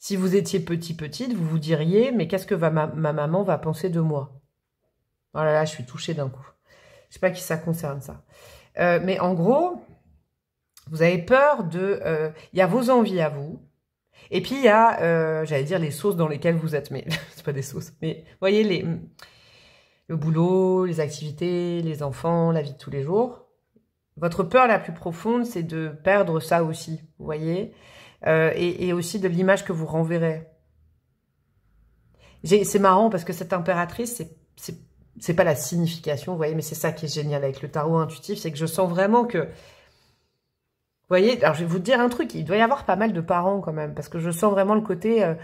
S1: Si vous étiez petit, petite, vous vous diriez, mais qu'est-ce que va ma, maman va penser de moi Oh là je suis touchée d'un coup. Je sais pas qui ça concerne, ça. Euh, mais en gros, vous avez peur de... Euh, il y a vos envies à vous. Et puis, il y a, euh, j'allais dire, les sauces dans lesquelles vous êtes. Mais c'est pas des sauces. Mais voyez, les, le boulot, les activités, les enfants, la vie de tous les jours. Votre peur la plus profonde, c'est de perdre ça aussi. Vous voyez euh, et, aussi de l'image que vous renverrez. C'est marrant parce que cette impératrice, c'est c'est pas la signification, vous voyez, mais c'est ça qui est génial avec le tarot intuitif, c'est que je sens vraiment que... Vous voyez, alors je vais vous dire un truc, il doit y avoir pas mal de parents quand même, parce que je sens vraiment le côté euh,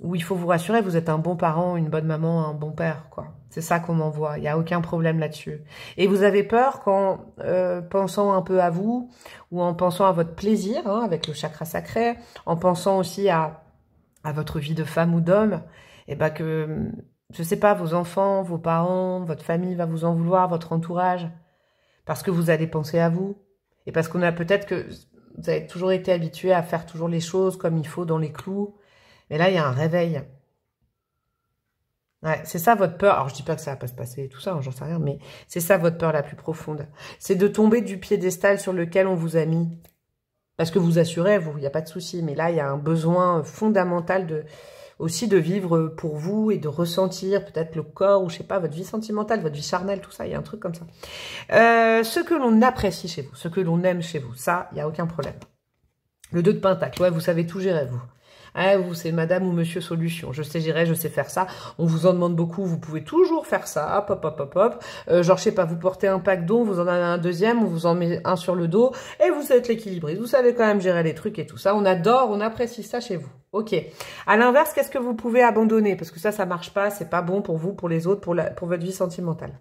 S1: où il faut vous rassurer, vous êtes un bon parent, une bonne maman, un bon père, quoi. C'est ça qu'on m'envoie. Il n'y a aucun problème là-dessus. Et vous avez peur qu'en euh, pensant un peu à vous, ou en pensant à votre plaisir, hein, avec le chakra sacré, en pensant aussi à, à votre vie de femme ou d'homme, et eh ben que, je sais pas, vos enfants, vos parents, votre famille va vous en vouloir, votre entourage, parce que vous allez penser à vous. Et parce qu'on a peut-être que vous avez toujours été habitué à faire toujours les choses comme il faut dans les clous. Mais là, il y a un réveil c'est ça votre peur. Alors je dis pas que ça va pas se passer tout ça, hein, j'en sais rien, mais c'est ça votre peur la plus profonde. C'est de tomber du piédestal sur lequel on vous a mis. Parce que vous assurez, vous, il n'y a pas de souci. Mais là, il y a un besoin fondamental de aussi de vivre pour vous et de ressentir peut-être le corps ou je sais pas, votre vie sentimentale, votre vie charnelle, tout ça, il y a un truc comme ça. Euh, ce que l'on apprécie chez vous, ce que l'on aime chez vous, ça, il n'y a aucun problème. Le 2 de Pentacle, ouais, vous savez tout gérer, vous. Eh, vous, c'est madame ou monsieur solution. Je sais gérer, je sais faire ça. On vous en demande beaucoup, vous pouvez toujours faire ça. Hop, hop, hop, hop, euh, genre, je sais pas, vous portez un pack d'eau, vous en avez un deuxième, on vous en met un sur le dos et vous êtes l'équilibriste. Vous savez quand même gérer les trucs et tout ça. On adore, on apprécie ça chez vous. Ok. À l'inverse, qu'est-ce que vous pouvez abandonner Parce que ça, ça marche pas, c'est pas bon pour vous, pour les autres, pour, la, pour votre vie sentimentale.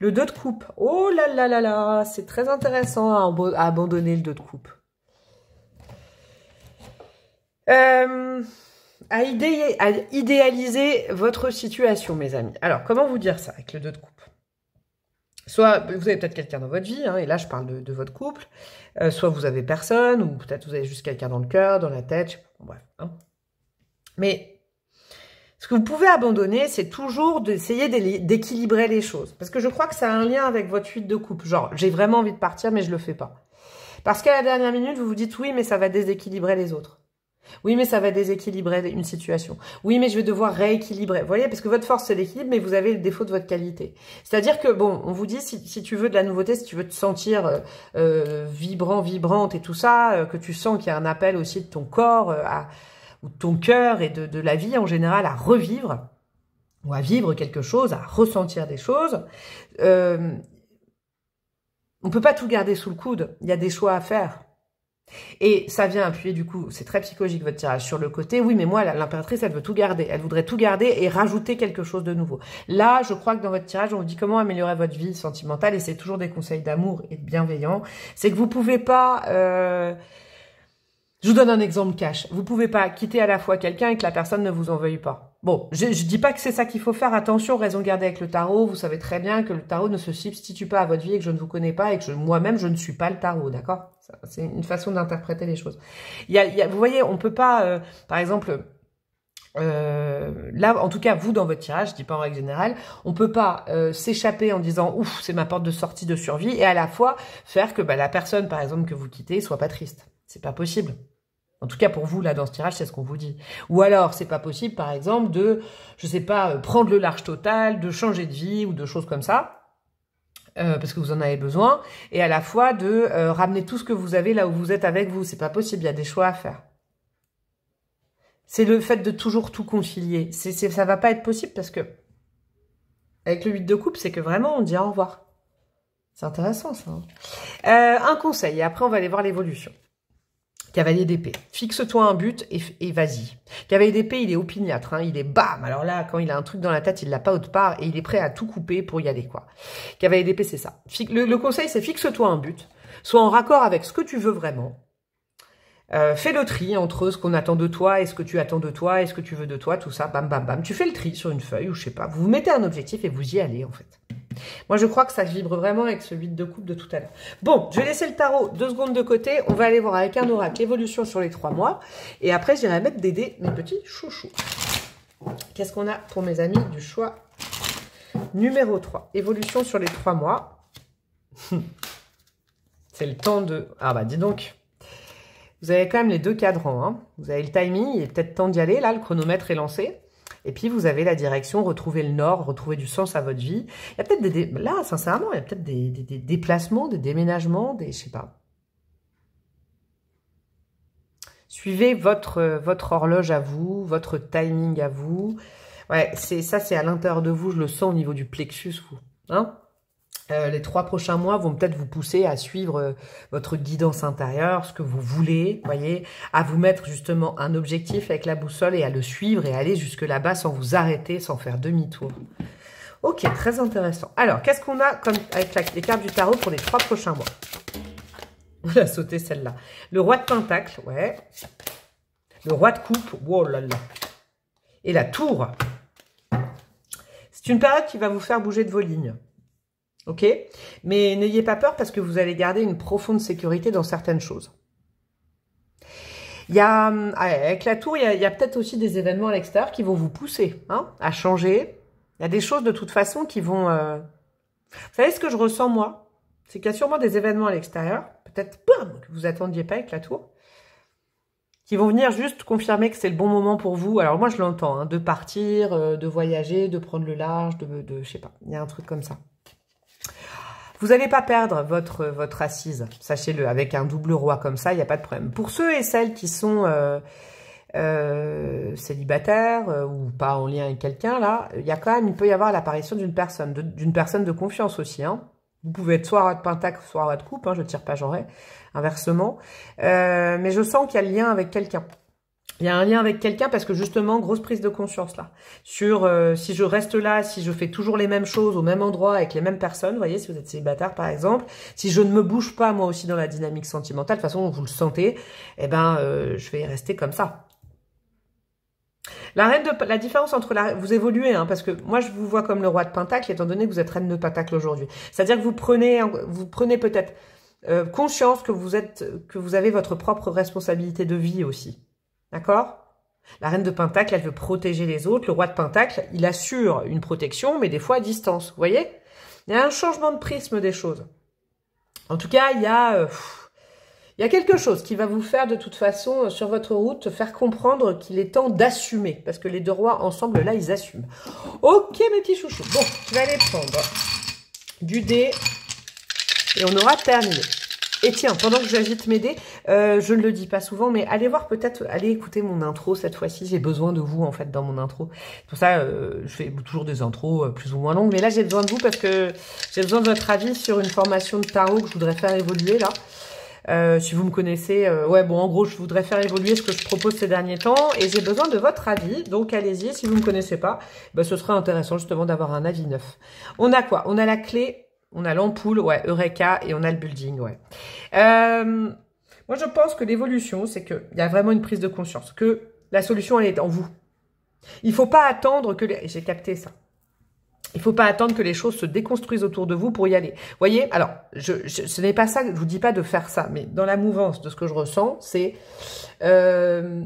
S1: Le 2 de coupe. Oh là là là là, c'est très intéressant à, abandonner le 2 de coupe. Euh, à, idéaliser votre situation, mes amis. Alors, comment vous dire ça avec le 2 de coupe Soit vous avez peut-être quelqu'un dans votre vie, hein, et là je parle de, votre couple, euh, soit vous avez personne, ou peut-être vous avez juste quelqu'un dans le cœur, dans la tête, bref. Hein. Mais ce que vous pouvez abandonner, c'est toujours d'essayer d'équilibrer les choses. Parce que je crois que ça a un lien avec votre fuite de coupe. Genre, j'ai vraiment envie de partir, mais je le fais pas. Parce qu'à la dernière minute, vous vous dites oui, mais ça va déséquilibrer les autres. Oui, mais ça va déséquilibrer une situation. Oui, mais je vais devoir rééquilibrer. Vous voyez, parce que votre force, c'est l'équilibre, mais vous avez le défaut de votre qualité. C'est-à-dire que, bon, on vous dit, si, tu veux de la nouveauté, si tu veux te sentir euh, euh, vibrant, vibrante et tout ça, euh, que tu sens qu'il y a un appel aussi de ton corps, à, ou de ton cœur et de, de, la vie en général à revivre, ou à vivre quelque chose, à ressentir des choses, on peut pas tout garder sous le coude. Il y a des choix à faire. Et ça vient appuyer du coup, c'est très psychologique votre tirage, sur le côté, oui mais moi l'impératrice elle veut tout garder, elle voudrait tout garder et rajouter quelque chose de nouveau. Là je crois que dans votre tirage on vous dit comment améliorer votre vie sentimentale et c'est toujours des conseils d'amour et de bienveillants. C'est que vous pouvez pas... Euh, je vous donne un exemple cash, vous pouvez pas quitter à la fois quelqu'un et que la personne ne vous en veuille pas. Bon, je ne dis pas que c'est ça qu'il faut faire. Attention, raison gardée avec le tarot. Vous savez très bien que le tarot ne se substitue pas à votre vie et que je ne vous connais pas et que moi-même, je ne suis pas le tarot, d'accord C'est une façon d'interpréter les choses. Il y, a, vous voyez, on peut pas, euh, par exemple... Euh, là, en tout cas, vous dans votre tirage, je dis pas en règle générale, on peut pas euh, s'échapper en disant ouf, c'est ma porte de sortie de survie, et à la fois faire que bah, la personne, par exemple, que vous quittez, soit pas triste. C'est pas possible. En tout cas, pour vous, là, dans ce tirage, c'est ce qu'on vous dit. Ou alors, c'est pas possible, par exemple, de, je sais pas, euh, prendre le large total, de changer de vie ou de choses comme ça. Euh, parce que vous en avez besoin, et à la fois de euh, ramener tout ce que vous avez là où vous êtes avec vous. C'est pas possible, il y a des choix à faire. C'est le fait de toujours tout concilier. C'est, ça va pas être possible parce que avec le 8 de coupe, c'est que vraiment on dit au revoir. C'est intéressant ça. Hein. un conseil, et après on va aller voir l'évolution. Cavalier d'épée. Fixe-toi un but et, vas-y. Cavalier d'épée, il est opiniâtre, hein, il est bam. Alors là, quand il a un truc dans la tête, il l'a pas autre part et il est prêt à tout couper pour y aller, quoi. Cavalier d'épée, c'est ça. Le, le conseil, c'est fixe-toi un but, sois en raccord avec ce que tu veux vraiment. Euh, fais le tri entre ce qu'on attend de toi et ce que tu attends de toi et ce que tu veux de toi, tout ça, bam, bam, bam. Tu fais le tri sur une feuille ou je sais pas. vous mettez un objectif et vous y allez, en fait. Moi, je crois que ça vibre vraiment avec ce 8 de coupe de tout à l'heure. Bon, je vais laisser le tarot deux secondes de côté. On va aller voir avec un oracle l'évolution sur les trois mois. Et après, j'irai mettre des dés, mes petits chouchous. Qu'est-ce qu'on a pour mes amis du choix numéro 3 Évolution sur les trois mois. C'est le temps de... Ah bah dis donc vous avez quand même les deux cadrans. Hein. Vous avez le timing, il est peut-être temps d'y aller. Là, le chronomètre est lancé. Et puis, vous avez la direction, retrouver le nord, retrouver du sens à votre vie. Il y a peut-être des, Là, sincèrement, il y a peut-être des, des, des, déplacements, des déménagements, des... Je sais pas. Suivez votre, votre horloge à vous, votre timing à vous. Ouais, c'est ça, c'est à l'intérieur de vous. Je le sens au niveau du plexus, vous. Hein euh, les trois prochains mois vont peut-être vous pousser à suivre euh, votre guidance intérieure, ce que vous voulez, voyez, à vous mettre justement un objectif avec la boussole et à le suivre et aller jusque là-bas sans vous arrêter, sans faire demi-tour. Ok, très intéressant. Alors, qu'est-ce qu'on a comme, avec les cartes du tarot pour les trois prochains mois On a sauté celle-là. Le roi de pentacle, ouais. Le roi de coupe, oh là là. Et la tour. C'est une période qui va vous faire bouger de vos lignes. Ok Mais n'ayez pas peur parce que vous allez garder une profonde sécurité dans certaines choses. Il y a, euh, avec la tour, il y a, peut-être aussi des événements à l'extérieur qui vont vous pousser hein, à changer. Il y a des choses de toute façon qui vont... Euh, vous savez ce que je ressens moi C'est qu'il y a sûrement des événements à l'extérieur, peut-être que vous attendiez pas avec la tour, qui vont venir juste confirmer que c'est le bon moment pour vous. Alors moi je l'entends, hein, de partir, euh, de voyager, de prendre le large, de, de je sais pas, il y a un truc comme ça. Vous n'allez pas perdre votre, votre assise, sachez-le, avec un double roi comme ça, il n'y a pas de problème. Pour ceux et celles qui sont euh, euh, célibataires euh, ou pas en lien avec quelqu'un, là, il y a quand même, il peut y avoir l'apparition d'une personne, d'une personne de confiance aussi. Hein. Vous pouvez être soit roi de pentacle, soit roi de coupe, hein, je ne tire pas j'aurais inversement. mais je sens qu'il y a le lien avec quelqu'un. Il y a un lien avec quelqu'un parce que justement, grosse prise de conscience là. Sur euh, si je reste là, si je fais toujours les mêmes choses au même endroit avec les mêmes personnes, vous voyez, si vous êtes célibataire par exemple, si je ne me bouge pas moi aussi dans la dynamique sentimentale, de toute façon, vous le sentez, eh ben, euh, je vais rester comme ça. La reine de la différence entre la vous évoluez hein, parce que moi je vous vois comme le roi de Pentacle étant donné que vous êtes reine de Pentacle aujourd'hui. C'est-à-dire que vous prenez vous prenez peut-être euh, conscience que vous êtes que vous avez votre propre responsabilité de vie aussi. D'accord La reine de Pentacle, elle veut protéger les autres. Le roi de Pentacle, il assure une protection, mais des fois à distance. Vous voyez Il y a un changement de prisme des choses. En tout cas, il y a... Euh, il y a quelque chose qui va vous faire de toute façon euh, sur votre route faire comprendre qu'il est temps d'assumer. Parce que les deux rois ensemble, là, ils assument. Ok, mes petits chouchous. Bon, je vais aller prendre du dé et on aura terminé. Et tiens, pendant que j'agite mes dés, euh, je ne le dis pas souvent, mais allez voir peut-être, allez écouter mon intro cette fois-ci. J'ai besoin de vous en fait dans mon intro. Pour ça, euh, je fais toujours des intros euh, plus ou moins longues, mais là j'ai besoin de vous parce que j'ai besoin de votre avis sur une formation de tarot que je voudrais faire évoluer là. si vous me connaissez, ouais, bon, en gros, je voudrais faire évoluer ce que je propose ces derniers temps et j'ai besoin de votre avis. Donc, allez-y. Si vous me connaissez pas, bah, ce serait intéressant justement d'avoir un avis neuf. On a quoi On a la clé on a l'ampoule, ouais, Eureka, et on a le building, ouais. Euh, moi, je pense que l'évolution, c'est qu'il y a vraiment une prise de conscience, que la solution, elle est en vous. Il faut pas attendre que... Les... J'ai capté ça. Il faut pas attendre que les choses se déconstruisent autour de vous pour y aller. Voyez, alors, ce n'est pas ça, je vous dis pas de faire ça, mais dans la mouvance de ce que je ressens, c'est... Euh,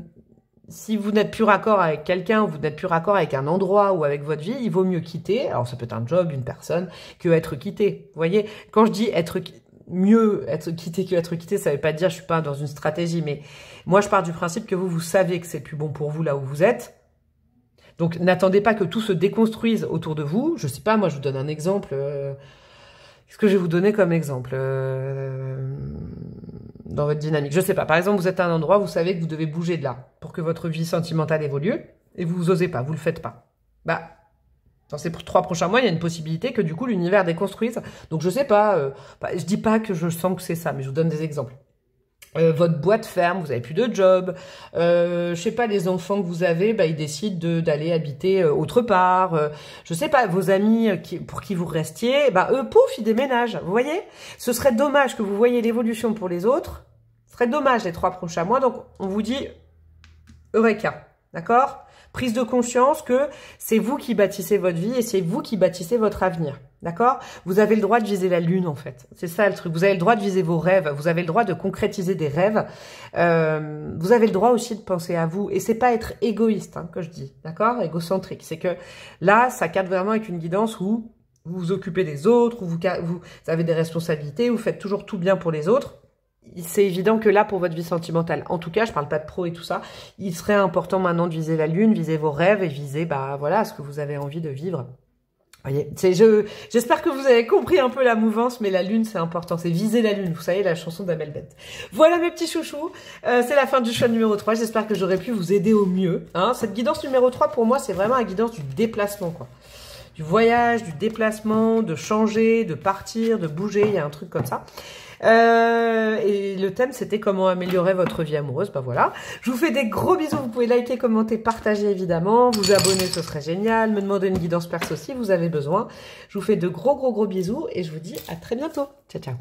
S1: si vous n'êtes plus raccord avec quelqu'un, ou vous n'êtes plus raccord avec un endroit ou avec votre vie, il vaut mieux quitter. Alors ça peut être un job, une personne, que être quitté. Vous voyez, quand je dis être mieux être quitté que être quitté, ça veut pas dire je suis pas dans une stratégie, mais moi je pars du principe que vous vous savez que c'est plus bon pour vous là où vous êtes. Donc n'attendez pas que tout se déconstruise autour de vous. Je sais pas, moi je vous donne un exemple. Euh, qu'est-ce que je vais vous donner comme exemple euh, dans votre dynamique. Je sais pas. Par exemple, vous êtes à un endroit, vous savez que vous devez bouger de là pour que votre vie sentimentale évolue et vous osez pas, vous le faites pas. Bah, dans ces trois prochains mois, il y a une possibilité que du coup l'univers déconstruise. Donc je sais pas, euh, bah, je dis pas que je sens que c'est ça, mais je vous donne des exemples. Euh, votre boîte ferme, vous avez plus de job, euh, je sais pas, les enfants que vous avez, bah, ils décident d'aller habiter euh, autre part, euh, je sais pas, vos amis euh, qui, pour qui vous restiez, bah, eux, pouf, ils déménagent, vous voyez Ce serait dommage que vous voyiez l'évolution pour les autres, ce serait dommage les trois prochains mois, donc on vous dit Eureka, d'accord Prise de conscience que c'est vous qui bâtissez votre vie et c'est vous qui bâtissez votre avenir. D'accord Vous avez le droit de viser la lune, en fait. C'est ça le truc. Vous avez le droit de viser vos rêves. Vous avez le droit de concrétiser des rêves. Euh, vous avez le droit aussi de penser à vous. Et c'est pas être égoïste hein, que je dis, d'accord Égocentrique. C'est que là, ça cadre vraiment avec une guidance où vous vous occupez des autres, où vous, vous avez des responsabilités, vous faites toujours tout bien pour les autres c'est évident que là, pour votre vie sentimentale, en tout cas, je parle pas de pro et tout ça, il serait important maintenant de viser la lune, viser vos rêves et viser, bah voilà, ce que vous avez envie de vivre voyez, j'espère que vous avez compris un peu la mouvance, mais la lune c'est important, c'est viser la lune, vous savez la chanson d'Amel Bent. Voilà mes petits chouchous, euh, c'est la fin du choix numéro 3, j'espère que j'aurais pu vous aider au mieux. Hein. Cette guidance numéro 3 pour moi c'est vraiment la guidance du déplacement quoi. Du voyage, du déplacement, de changer, de partir, de bouger, il y a un truc comme ça. Euh, et le thème, c'était comment améliorer votre vie amoureuse. Ben voilà. Je vous fais des gros bisous. Vous pouvez liker, commenter, partager évidemment. Vous abonner, ce serait génial. Me demander une guidance perso si vous avez besoin. Je vous fais de gros, gros, gros bisous et je vous dis à très bientôt. Ciao, ciao.